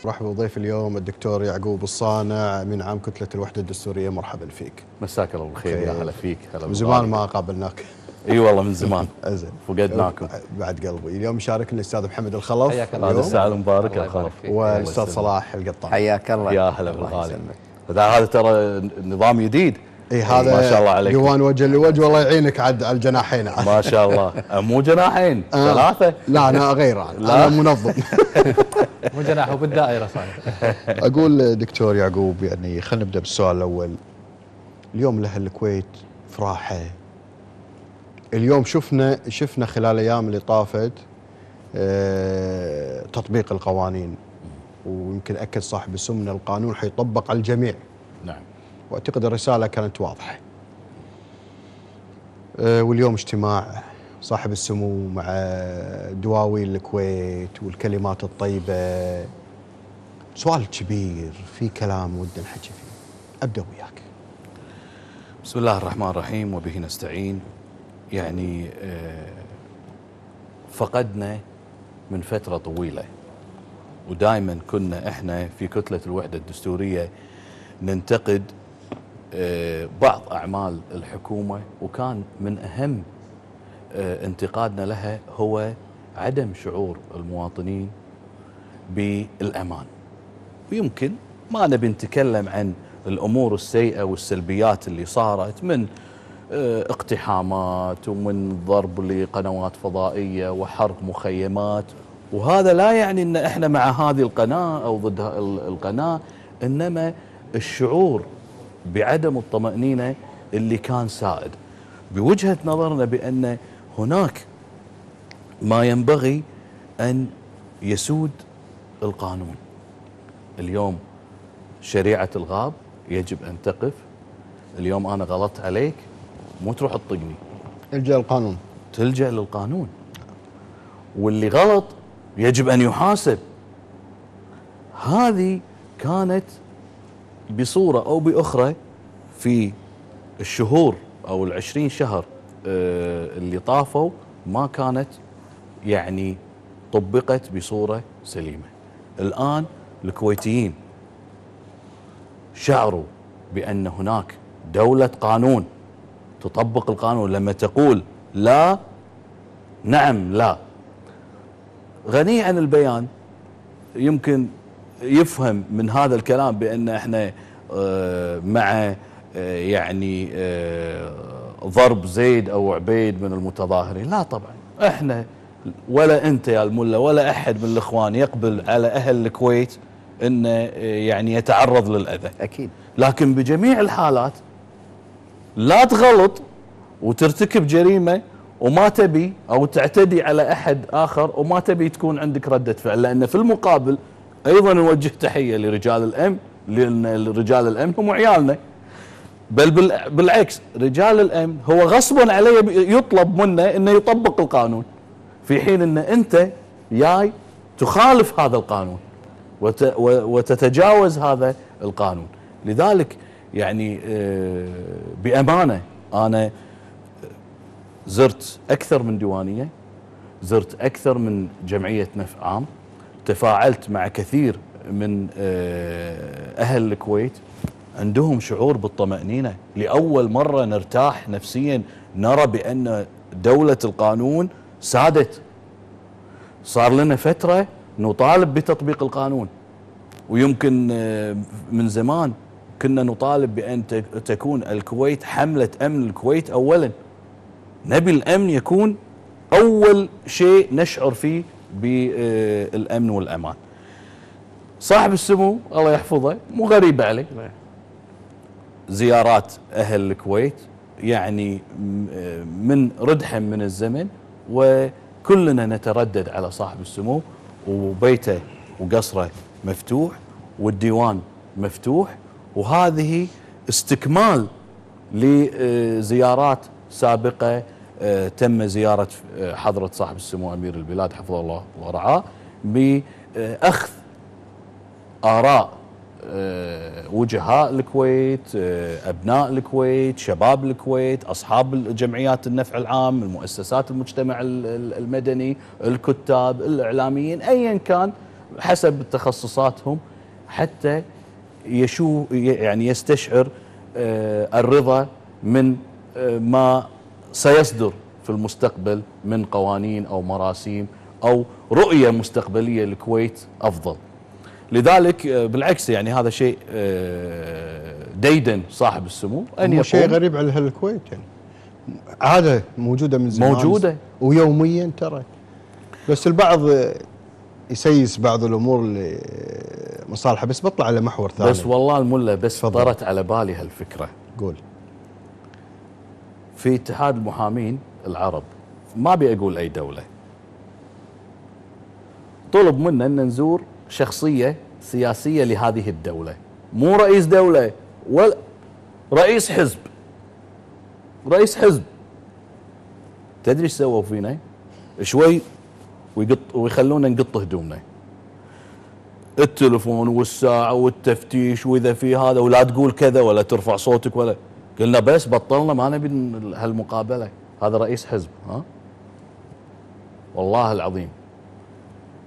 رحبوا بضيف اليوم الدكتور يعقوب الصانع من عام كتله الوحده الدستوريه مرحبا فيك مساك الله بالخير يا هلا فيك هلا من زمان ما قابلناك اي والله من زمان ازين فقدناكم بعد قلبي اليوم يشاركنا الاستاذ محمد الخلف حياك الله هذا الساعه المباركه الخلف والاستاذ صلاح القطان حياك الله يا هلا بالغالي هذا ترى نظام جديد اي إيه، هذا ما شاء الله عليك ديوان وجه لوجه والله يعينك عد على الجناحين ما شاء الله مو جناحين آه ثلاثه لا انا غير انا, لا. أنا منظم مو جناح وبالدائره صاير اقول دكتور يعقوب يعني خلينا نبدا بالسؤال الاول اليوم لاهل الكويت فراحه اليوم شفنا شفنا خلال الايام اللي طافت أه تطبيق القوانين ويمكن اكد صاحب السمنه القانون حيطبق على الجميع نعم واعتقد الرساله كانت واضحه. آه، واليوم اجتماع صاحب السمو مع دواوين الكويت والكلمات الطيبه سؤال كبير في كلام ودنا نحكي فيه ابدا وياك. بسم الله الرحمن الرحيم وبه نستعين يعني آه، فقدنا من فتره طويله ودائما كنا احنا في كتله الوحده الدستوريه ننتقد بعض أعمال الحكومة وكان من أهم آه، انتقادنا لها هو عدم شعور المواطنين بالأمان ويمكن ما نبي نتكلم عن الأمور السيئة والسلبيات اللي صارت من آه، اقتحامات ومن ضرب لقنوات فضائية وحرق مخيمات وهذا لا يعني أن إحنا مع هذه القناة أو ضد القناة إنما الشعور بعدم الطمأنينة اللي كان سائد بوجهة نظرنا بأن هناك ما ينبغي أن يسود القانون اليوم شريعة الغاب يجب أن تقف اليوم أنا غلطت عليك مو تروح تطقني الجأ للقانون تلجأ للقانون واللي غلط يجب أن يحاسب هذه كانت بصورة أو بأخرى في الشهور أو العشرين شهر آه، اللي طافوا ما كانت يعني طبقت بصورة سليمة الآن الكويتيين شعروا بأن هناك دولة قانون تطبق القانون لما تقول لا نعم لا غني عن البيان يمكن يفهم من هذا الكلام بأن احنا آه، مع آه، يعني آه، ضرب زيد أو عبيد من المتظاهرين لا طبعا احنا ولا أنت يا الملا ولا أحد من الإخوان يقبل على أهل الكويت أنه يعني يتعرض للأذى أكيد لكن بجميع الحالات لا تغلط وترتكب جريمه وما تبي او تعتدي على احد اخر وما تبي تكون عندك رده فعل لان في المقابل ايضا نوجه تحيه لرجال الامن لان رجال الامن هم عيالنا بل بالعكس رجال الامن هو غصبا عليه يطلب منه انه يطبق القانون في حين ان انت جاي تخالف هذا القانون وتتجاوز هذا القانون لذلك يعني آه، بامانه انا زرت اكثر من ديوانيه زرت اكثر من جمعيه نفع عام تفاعلت مع كثير من آه، أهل الكويت عندهم شعور بالطمأنينة لأول مرة نرتاح نفسيا نرى بأن دولة القانون سادت صار لنا فترة نطالب بتطبيق القانون ويمكن آه، من زمان كنا نطالب بأن تكون الكويت حملة أمن الكويت أولا نبي الأمن يكون أول شيء نشعر فيه بالامن والامان. صاحب السمو الله يحفظه مو غريبه عليه نعم. زيارات اهل الكويت يعني من ردح من الزمن وكلنا نتردد على صاحب السمو وبيته وقصره مفتوح والديوان مفتوح وهذه استكمال لزيارات سابقه تم زيارة آه، حضرة صاحب السمو أمير البلاد حفظه الله ورعاه بأخذ آراء آه، وجهاء الكويت آه، أبناء الكويت شباب الكويت أصحاب جمعيات النفع العام المؤسسات المجتمع المدني الكتاب الإعلاميين أيا كان حسب تخصصاتهم حتى يشو يعني يستشعر الرضا من ما سيصدر في المستقبل من قوانين أو مراسيم أو رؤية مستقبلية للكويت أفضل لذلك آه، بالعكس يعني هذا شيء آه، ديدن صاحب السمو أن يقوم شيء غريب على أهل الكويت يعني عادة موجودة من زمان موجودة ويوميا ترى بس البعض آه، يسيس بعض الامور لمصالحه بس بطلع على محور ثاني بس والله الملا بس فضلت على بالي هالفكره قول في اتحاد المحامين العرب ما ابي اقول اي دوله طلب منا ان نزور شخصيه سياسيه لهذه الدوله مو رئيس دوله ولا رئيس حزب رئيس حزب تدري ايش سووا فينا؟ شوي ويقط ويخلونا نقط هدومنا التلفون والساعه والتفتيش واذا في هذا ولا تقول كذا ولا ترفع صوتك ولا قلنا بس بطلنا ما نبي هالمقابله هذا رئيس حزب ها والله العظيم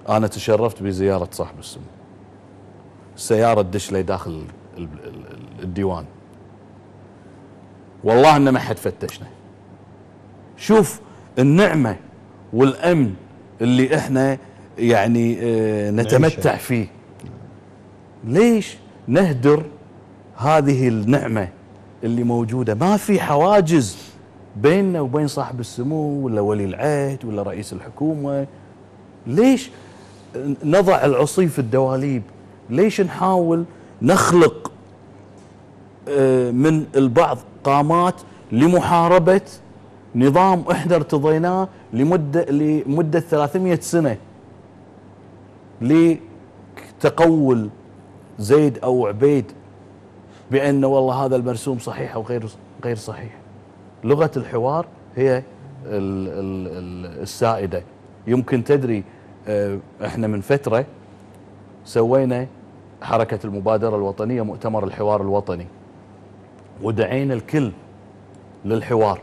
انا تشرفت بزياره صاحب السمو السياره تدش لي داخل الديوان والله ان ما حد فتشنا شوف النعمه والامن اللي احنا يعني آه، نتمتع فيه ليش نهدر هذه النعمه اللي موجوده ما في حواجز بيننا وبين صاحب السمو ولا ولي العهد ولا رئيس الحكومه ليش نضع العصي في الدواليب ليش نحاول نخلق آه، من البعض قامات لمحاربه نظام احنا ارتضيناه لمده لمده 300 سنه لتقول زيد او عبيد بأن والله هذا المرسوم صحيح أو غير غير صحيح لغة الحوار هي السائدة يمكن تدري آه، احنا من فترة سوينا حركة المبادرة الوطنية مؤتمر الحوار الوطني ودعينا الكل للحوار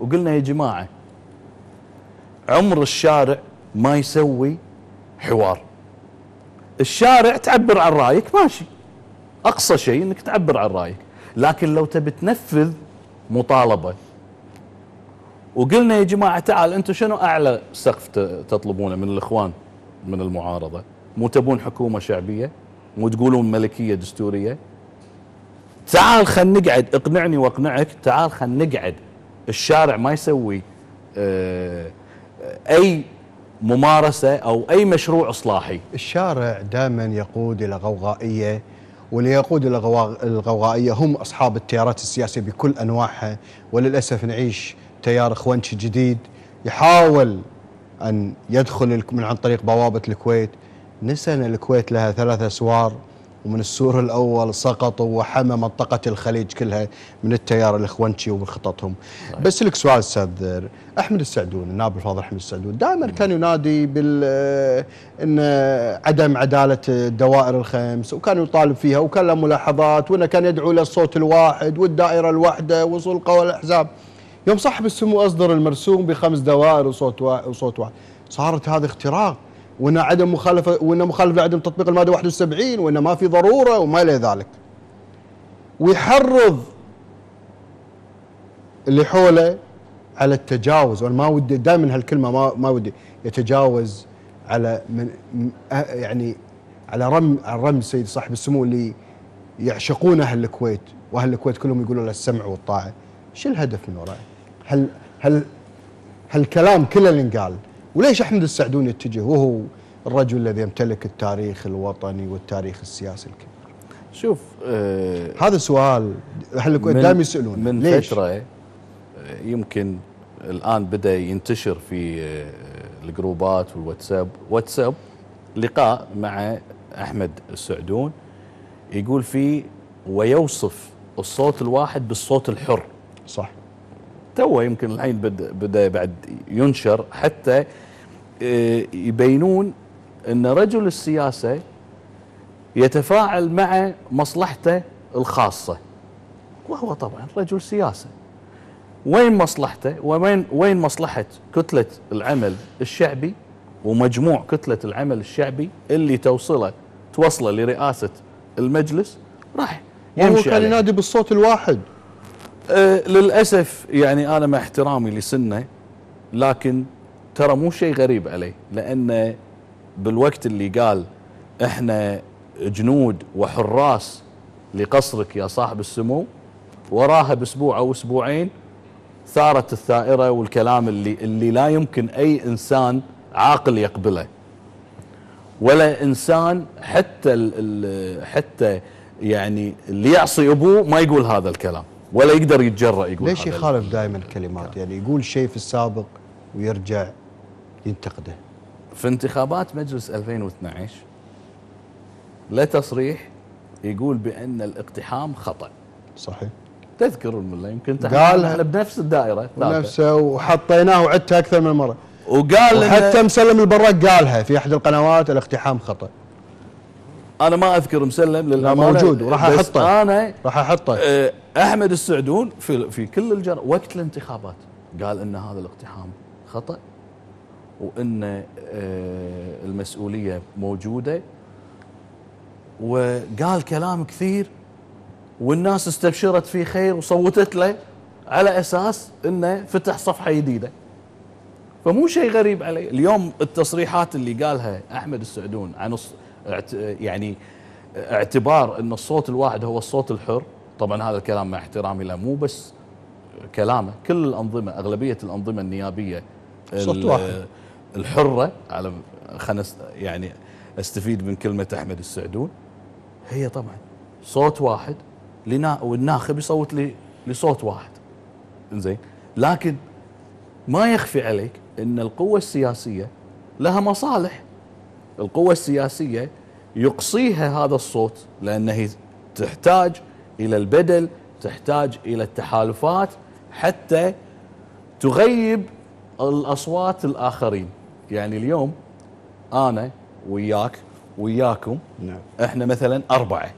وقلنا يا جماعة عمر الشارع ما يسوي حوار الشارع تعبر عن رايك ماشي اقصى شيء انك تعبر عن رايك لكن لو تبي تنفذ مطالبه وقلنا يا جماعه تعال انتم شنو اعلى سقف تطلبونه من الاخوان من المعارضه مو تبون حكومه شعبيه مو تقولون ملكيه دستوريه تعال خل نقعد اقنعني واقنعك تعال خل نقعد الشارع ما يسوي آه، آه، اي ممارسه او اي مشروع اصلاحي الشارع دائما يقود الى غوغائيه يقود الغوغائيه هم اصحاب التيارات السياسيه بكل انواعها وللاسف نعيش تيار اخوانشي جديد يحاول ان يدخل من عن طريق بوابه الكويت نسينا الكويت لها ثلاثة اسوار ومن السور الأول سقطوا وحمى منطقة الخليج كلها من التيار الإخوانشي ومن خططهم صحيح. طيب. بس لك سؤال أستاذ أحمد السعدون النائب الفاضل أحمد السعدون دائما كان ينادي بال آه، إن آه، عدم عدالة الدوائر الخمس وكان يطالب فيها وكان له ملاحظات وإنه كان يدعو إلى الصوت الواحد والدائرة الواحدة وصول قوى الاحزاب يوم صاحب السمو أصدر المرسوم بخمس دوائر وصوت وصوت واحد صارت هذا اختراق وان عدم مخالفه وان مخالفه لعدم تطبيق الماده 71 وان ما في ضروره وما الى ذلك. ويحرض اللي حوله على التجاوز وما ما ودي دائما هالكلمه ما ما ودي يتجاوز على من يعني على رم على رمز سيد صاحب السمو اللي يعشقون اهل الكويت واهل الكويت كلهم يقولون له السمع والطاعه. شو الهدف من وراء هل هل هالكلام كله اللي انقال وليش أحمد السعدون يتجه وهو الرجل الذي يمتلك التاريخ الوطني والتاريخ السياسي الكبير شوف آه هذا سؤال احنا الكويت دائما يسالون من ليش؟ فتره آه، يمكن الان بدا ينتشر في آه، الجروبات والواتساب واتساب لقاء مع احمد السعدون يقول فيه ويوصف الصوت الواحد بالصوت الحر صح تو يمكن الحين بدا بعد ينشر حتى آه، يبينون ان رجل السياسه يتفاعل مع مصلحته الخاصه وهو طبعا رجل سياسه وين مصلحته وين وين مصلحه كتله العمل الشعبي ومجموع كتله العمل الشعبي اللي توصله توصله لرئاسه المجلس راح يمشي كان ينادي بالصوت الواحد آه للاسف يعني انا مع احترامي لسنه لكن ترى مو شيء غريب عليه لأن بالوقت اللي قال احنا جنود وحراس لقصرك يا صاحب السمو وراها باسبوع او اسبوعين ثارت الثائره والكلام اللي اللي لا يمكن اي انسان عاقل يقبله ولا انسان حتى الـ الـ حتى يعني اللي يعصي ابوه ما يقول هذا الكلام ولا يقدر يتجرأ يقول ليش يخالف دائما الكلمات يعني يقول شيء في السابق ويرجع ينتقده في انتخابات مجلس 2012 له تصريح يقول بان الاقتحام خطا صحيح تذكر الملا يمكن قال احنا بنفس الدائره نفسه وحطيناه وعدته اكثر من مره وقال حتى مسلم البراك قالها في احد القنوات الاقتحام خطا انا ما اذكر مسلم لا موجود وراح احطه انا راح احطه آه، احمد السعدون في في كل الجر وقت الانتخابات قال ان هذا الاقتحام خطا وان آه، المسؤوليه موجوده وقال كلام كثير والناس استبشرت فيه خير وصوتت له على اساس انه فتح صفحه جديده فمو شيء غريب علي اليوم التصريحات اللي قالها احمد السعدون عن يعني اعتبار ان الصوت الواحد هو الصوت الحر طبعا هذا الكلام مع احترامي له مو بس كلامه كل الانظمه اغلبيه الانظمه النيابيه صوت واحد الحرة على خنس يعني استفيد من كلمة أحمد السعدون هي طبعا صوت واحد لنا والناخب يصوت لي لصوت واحد زين لكن ما يخفي عليك ان القوة السياسية لها مصالح القوة السياسية يقصيها هذا الصوت لأنه تحتاج إلى البدل تحتاج إلى التحالفات حتى تغيب الأصوات الآخرين يعني اليوم انا وياك وياكم نعم. احنا مثلا اربعه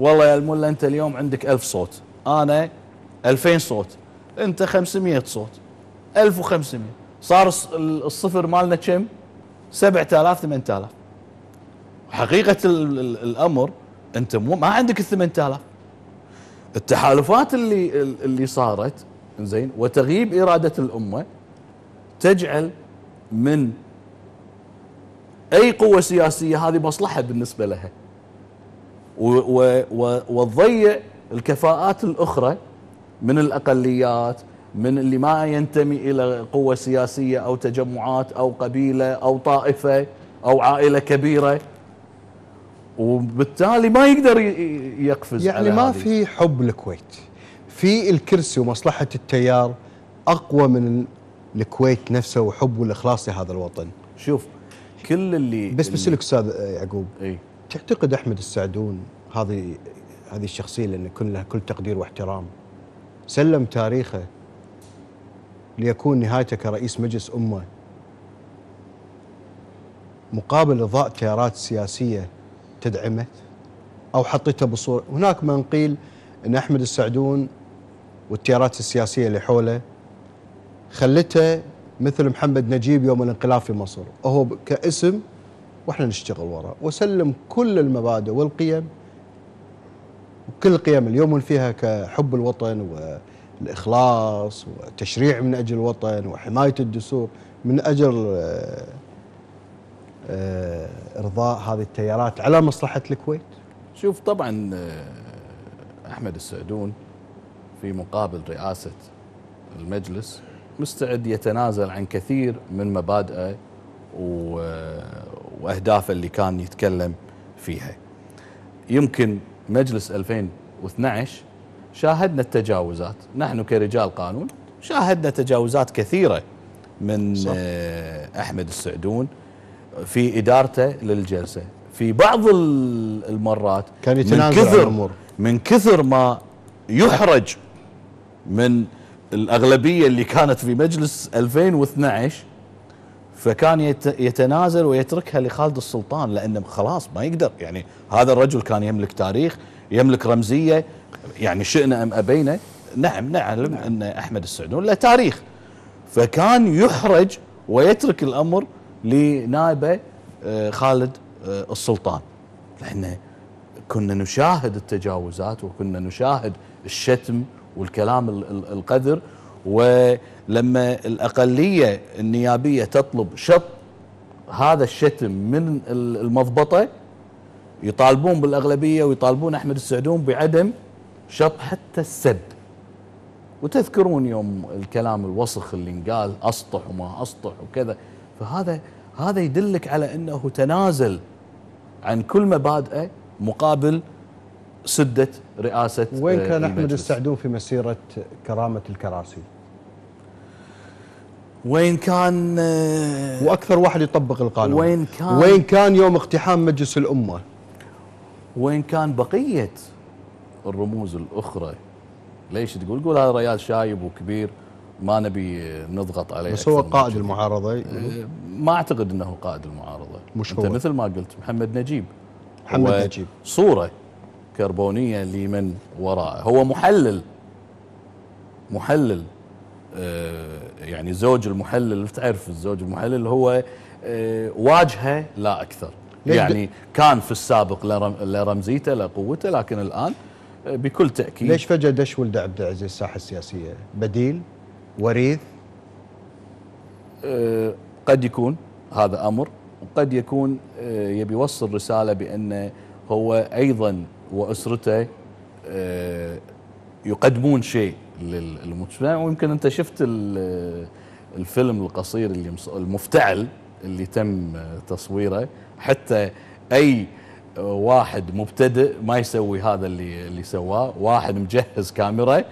والله يا الملا انت اليوم عندك ألف صوت انا 2000 صوت انت 500 صوت 1500 صار الصفر مالنا كم 7000 8000 حقيقه الامر انت مو ما عندك ال 8000 التحالفات اللي اللي صارت زين وتغييب اراده الامه تجعل من اي قوه سياسيه هذه مصلحه بالنسبه لها وتضيع الكفاءات الاخرى من الاقليات من اللي ما ينتمي الى قوه سياسيه او تجمعات او قبيله او طائفه او عائله كبيره وبالتالي ما يقدر يقفز يعني على ما هذه. في حب الكويت في الكرسي ومصلحه التيار اقوى من الكويت نفسه وحبه والاخلاص لهذا الوطن شوف كل اللي بس بس لك استاذ يعقوب اي تعتقد احمد السعدون هذه هذه الشخصيه لان كل لها كل تقدير واحترام سلم تاريخه ليكون نهايته كرئيس مجلس امه مقابل اضاء تيارات سياسيه تدعمه او حطيته بصوره هناك من قيل ان احمد السعدون والتيارات السياسيه اللي حوله خلته مثل محمد نجيب يوم الانقلاب في مصر هو كاسم واحنا نشتغل وراه وسلم كل المبادئ والقيم وكل القيم اللي فيها كحب الوطن والاخلاص وتشريع من اجل الوطن وحمايه الدستور من اجل آه، ارضاء هذه التيارات على مصلحه الكويت شوف طبعا آه، احمد السعدون في مقابل رئاسه المجلس مستعد يتنازل عن كثير من مبادئه واهدافه اللي كان يتكلم فيها. يمكن مجلس 2012 شاهدنا التجاوزات، نحن كرجال قانون شاهدنا تجاوزات كثيره من صح. آه، احمد السعدون في ادارته للجلسه، في بعض المرات كان يتنازل من كثر من كثر ما يحرج من الأغلبية اللي كانت في مجلس 2012 فكان يتنازل ويتركها لخالد السلطان لأنه خلاص ما يقدر يعني هذا الرجل كان يملك تاريخ يملك رمزية يعني شئنا أم أبينا نعم نعلم نعم. أن أحمد السعدون له تاريخ فكان يحرج ويترك الأمر لنائبه آه، خالد آه، السلطان احنا كنا نشاهد التجاوزات وكنا نشاهد الشتم والكلام القذر ولما الأقلية النيابية تطلب شط هذا الشتم من المضبطة يطالبون بالأغلبية ويطالبون أحمد السعدون بعدم شط حتى السب وتذكرون يوم الكلام الوسخ اللي انقال أسطح وما أسطح وكذا فهذا هذا يدلك على أنه تنازل عن كل مبادئه مقابل سدت رئاسه آه، وين كان احمد السعدون في مسيره كرامه الكراسي؟ وين كان آه، واكثر واحد يطبق القانون وين كان وين كان يوم اقتحام مجلس الامه؟ وين كان بقيه الرموز الاخرى؟ ليش تقول؟ قول هذا ريال شايب وكبير ما نبي نضغط عليه بس هو قائد المعارضه آه، ما اعتقد انه قائد المعارضه مش هو. انت مثل ما قلت محمد نجيب محمد نجيب صوره كربونية لمن وراءه هو محلل محلل آه، يعني زوج المحلل تعرف الزوج المحلل هو آه، واجهه لا اكثر يعني كان في السابق لرمزيته رمزيته قوته لكن الان آه، بكل تاكيد ليش فجاه دش ولد عبد العزيز الساحه السياسيه؟ بديل؟ وريث؟ قد يكون هذا امر وقد يكون يبي يوصل رساله بان هو ايضا واسرته آه، يقدمون شيء للمجتمع ويمكن انت شفت الفيلم القصير اللي المفتعل اللي تم تصويره حتى اي واحد مبتدئ ما يسوي هذا اللي اللي سواه واحد مجهز كاميرا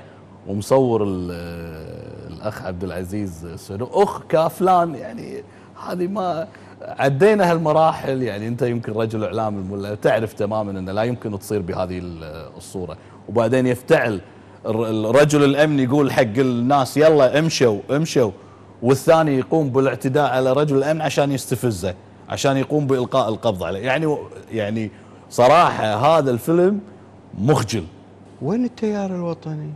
ومصور الاخ عبد العزيز اخ كافلان يعني هذه ما عدينا هالمراحل يعني انت يمكن رجل اعلام الملا تعرف تماما انه لا يمكن تصير بهذه الصوره وبعدين يفتعل الرجل الامن يقول حق الناس يلا امشوا امشوا والثاني يقوم بالاعتداء على رجل الامن عشان يستفزه عشان يقوم بالقاء القبض عليه يعني يعني صراحه هذا الفيلم مخجل وين التيار الوطني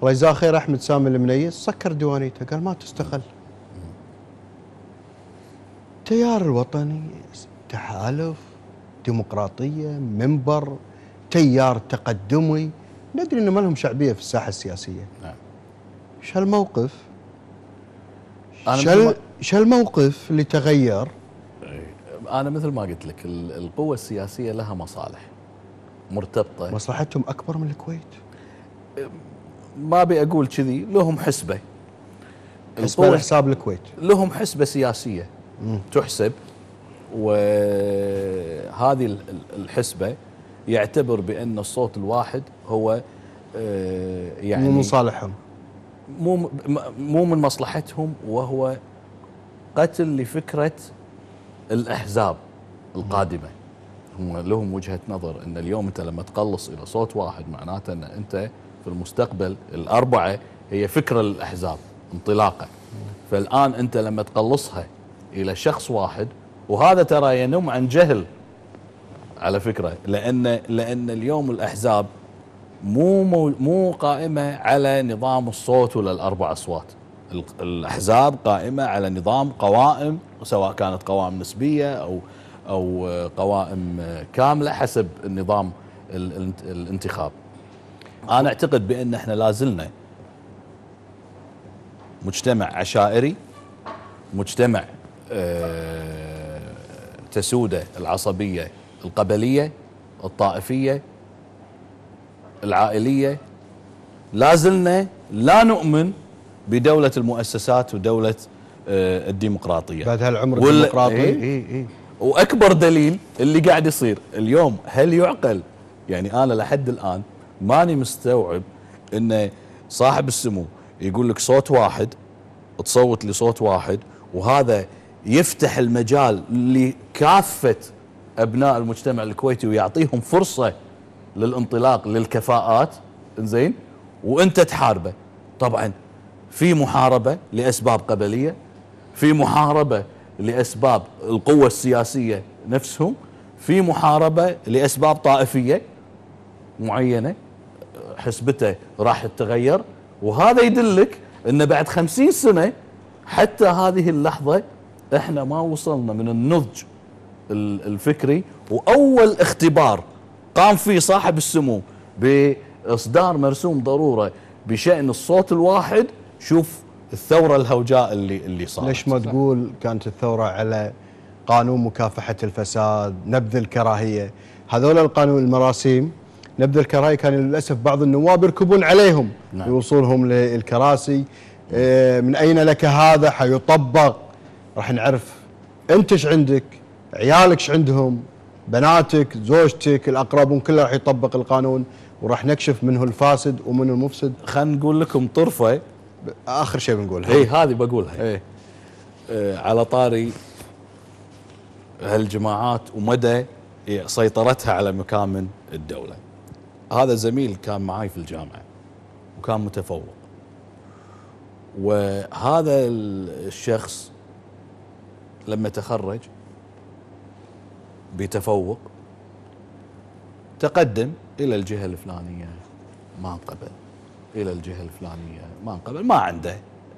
الله يجزاه خير احمد سامي المنيس سكر ديوانيته قال ما تستخل التيار الوطني تحالف ديمقراطيه منبر تيار تقدمي ندري ان ما لهم شعبيه في الساحه السياسيه نعم شو الموقف شو الموقف اللي تغير إيه، انا مثل ما قلت لك القوة السياسية لها مصالح مرتبطة مصلحتهم اكبر من الكويت ما ابي اقول كذي لهم حسبة حسبة حساب الكويت لهم حسبة سياسية تحسب وهذه الحسبة يعتبر بأن الصوت الواحد هو آه، يعني مو من مو مو من مصلحتهم وهو قتل لفكرة الأحزاب القادمة هم لهم وجهة نظر أن اليوم أنت لما تقلص إلى صوت واحد معناته أن أنت في المستقبل الأربعة هي فكرة الأحزاب انطلاقة فالآن أنت لما تقلصها إلى شخص واحد وهذا ترى ينم عن جهل على فكرة لأن, لأن اليوم الأحزاب مو, مو قائمة على نظام الصوت ولا الأربع أصوات الأحزاب قائمة على نظام قوائم سواء كانت قوائم نسبية أو, أو قوائم كاملة حسب النظام الانتخاب أنا أعتقد بأن احنا لازلنا مجتمع عشائري مجتمع آه، تسوده العصبيه القبليه الطائفيه العائليه لازلنا لا نؤمن بدوله المؤسسات ودوله آه، الديمقراطيه بعد هالعمر وال... الديمقراطي اي اي إيه. واكبر دليل اللي قاعد يصير اليوم هل يعقل يعني انا لحد الان ماني مستوعب ان صاحب السمو يقول لك صوت واحد تصوت لصوت واحد وهذا يفتح المجال لكافة أبناء المجتمع الكويتي ويعطيهم فرصة للانطلاق للكفاءات زين وانت تحاربه طبعا في محاربة لأسباب قبلية في محاربة لأسباب القوة السياسية نفسهم في محاربة لأسباب طائفية معينة حسبته راح تتغير وهذا يدلك أن بعد خمسين سنة حتى هذه اللحظة احنا ما وصلنا من النضج الفكري واول اختبار قام فيه صاحب السمو باصدار مرسوم ضروره بشان الصوت الواحد شوف الثوره الهوجاء اللي اللي صارت ليش ما تقول كانت الثوره على قانون مكافحه الفساد نبذ الكراهيه هذول القانون المراسيم نبذ الكراهيه كان للاسف بعض النواب يركبون عليهم نعم. بوصولهم للكراسي إيه، من اين لك هذا حيطبق راح نعرف انت ايش عندك عيالك ايش عندهم بناتك زوجتك الاقربون كله راح يطبق القانون وراح نكشف من هو الفاسد ومن المفسد خلينا نقول لكم طرفه اخر شيء بنقولها اي هذه بقولها اي آه على طاري هالجماعات ومدى سيطرتها على مكامن الدوله هذا زميل كان معي في الجامعه وكان متفوق وهذا الشخص لما تخرج بتفوق تقدم إلى الجهة الفلانية ما انقبل إلى الجهة الفلانية ما انقبل ما عنده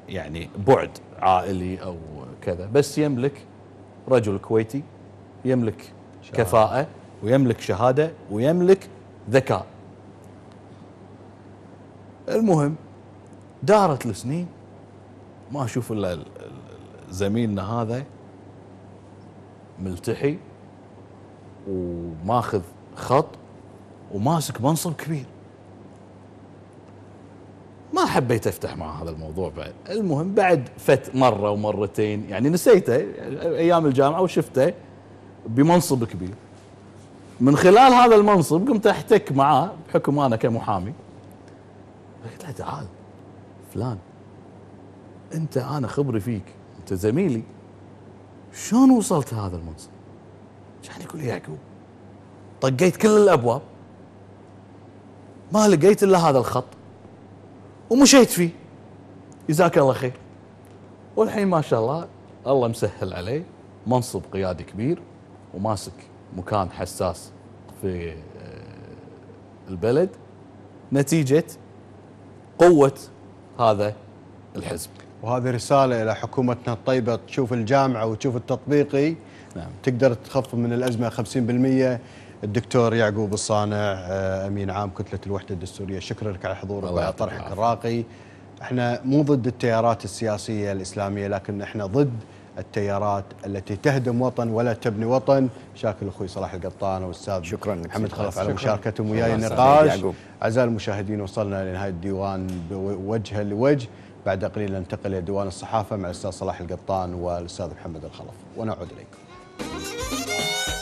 يعني بعد عائلي أو كذا بس يملك رجل كويتي يملك شهادة. كفاءة ويملك شهادة ويملك ذكاء المهم دارت السنين ما أشوف إلا زميلنا هذا ملتحي وماخذ خط وماسك منصب كبير ما حبيت افتح مع هذا الموضوع بعد المهم بعد فت مره ومرتين يعني نسيته ايام الجامعه وشفته بمنصب كبير من خلال هذا المنصب قمت احتك معاه بحكم انا كمحامي قلت له تعال فلان انت انا خبري فيك انت زميلي شلون وصلت لهذا المنصب؟ كان يقول لي إيه يعقوب طقيت كل الابواب ما لقيت الا هذا الخط ومشيت فيه جزاك الله خير والحين ما شاء الله الله مسهل عليه منصب قيادي كبير وماسك مكان حساس في آه، البلد نتيجة قوة هذا الحزب وهذه رسالة إلى حكومتنا الطيبة تشوف الجامعة وتشوف التطبيقي نعم. تقدر تخفف من الأزمة 50% الدكتور يعقوب الصانع آه، أمين عام كتلة الوحدة الدستورية شكرا لك على حضورك وعلى طرحك الراقي احنا مو ضد التيارات السياسية الإسلامية لكن احنا ضد التيارات التي تهدم وطن ولا تبني وطن شاكر اخوي صلاح القطان والاستاذ شكرا محمد خلف على مشاركتهم وياي النقاش اعزائي المشاهدين وصلنا لنهايه الديوان وجها لوجه بعد قليل ننتقل إلى ديوان الصحافة مع الأستاذ صلاح القطان والأستاذ محمد الخلف ونعود إليكم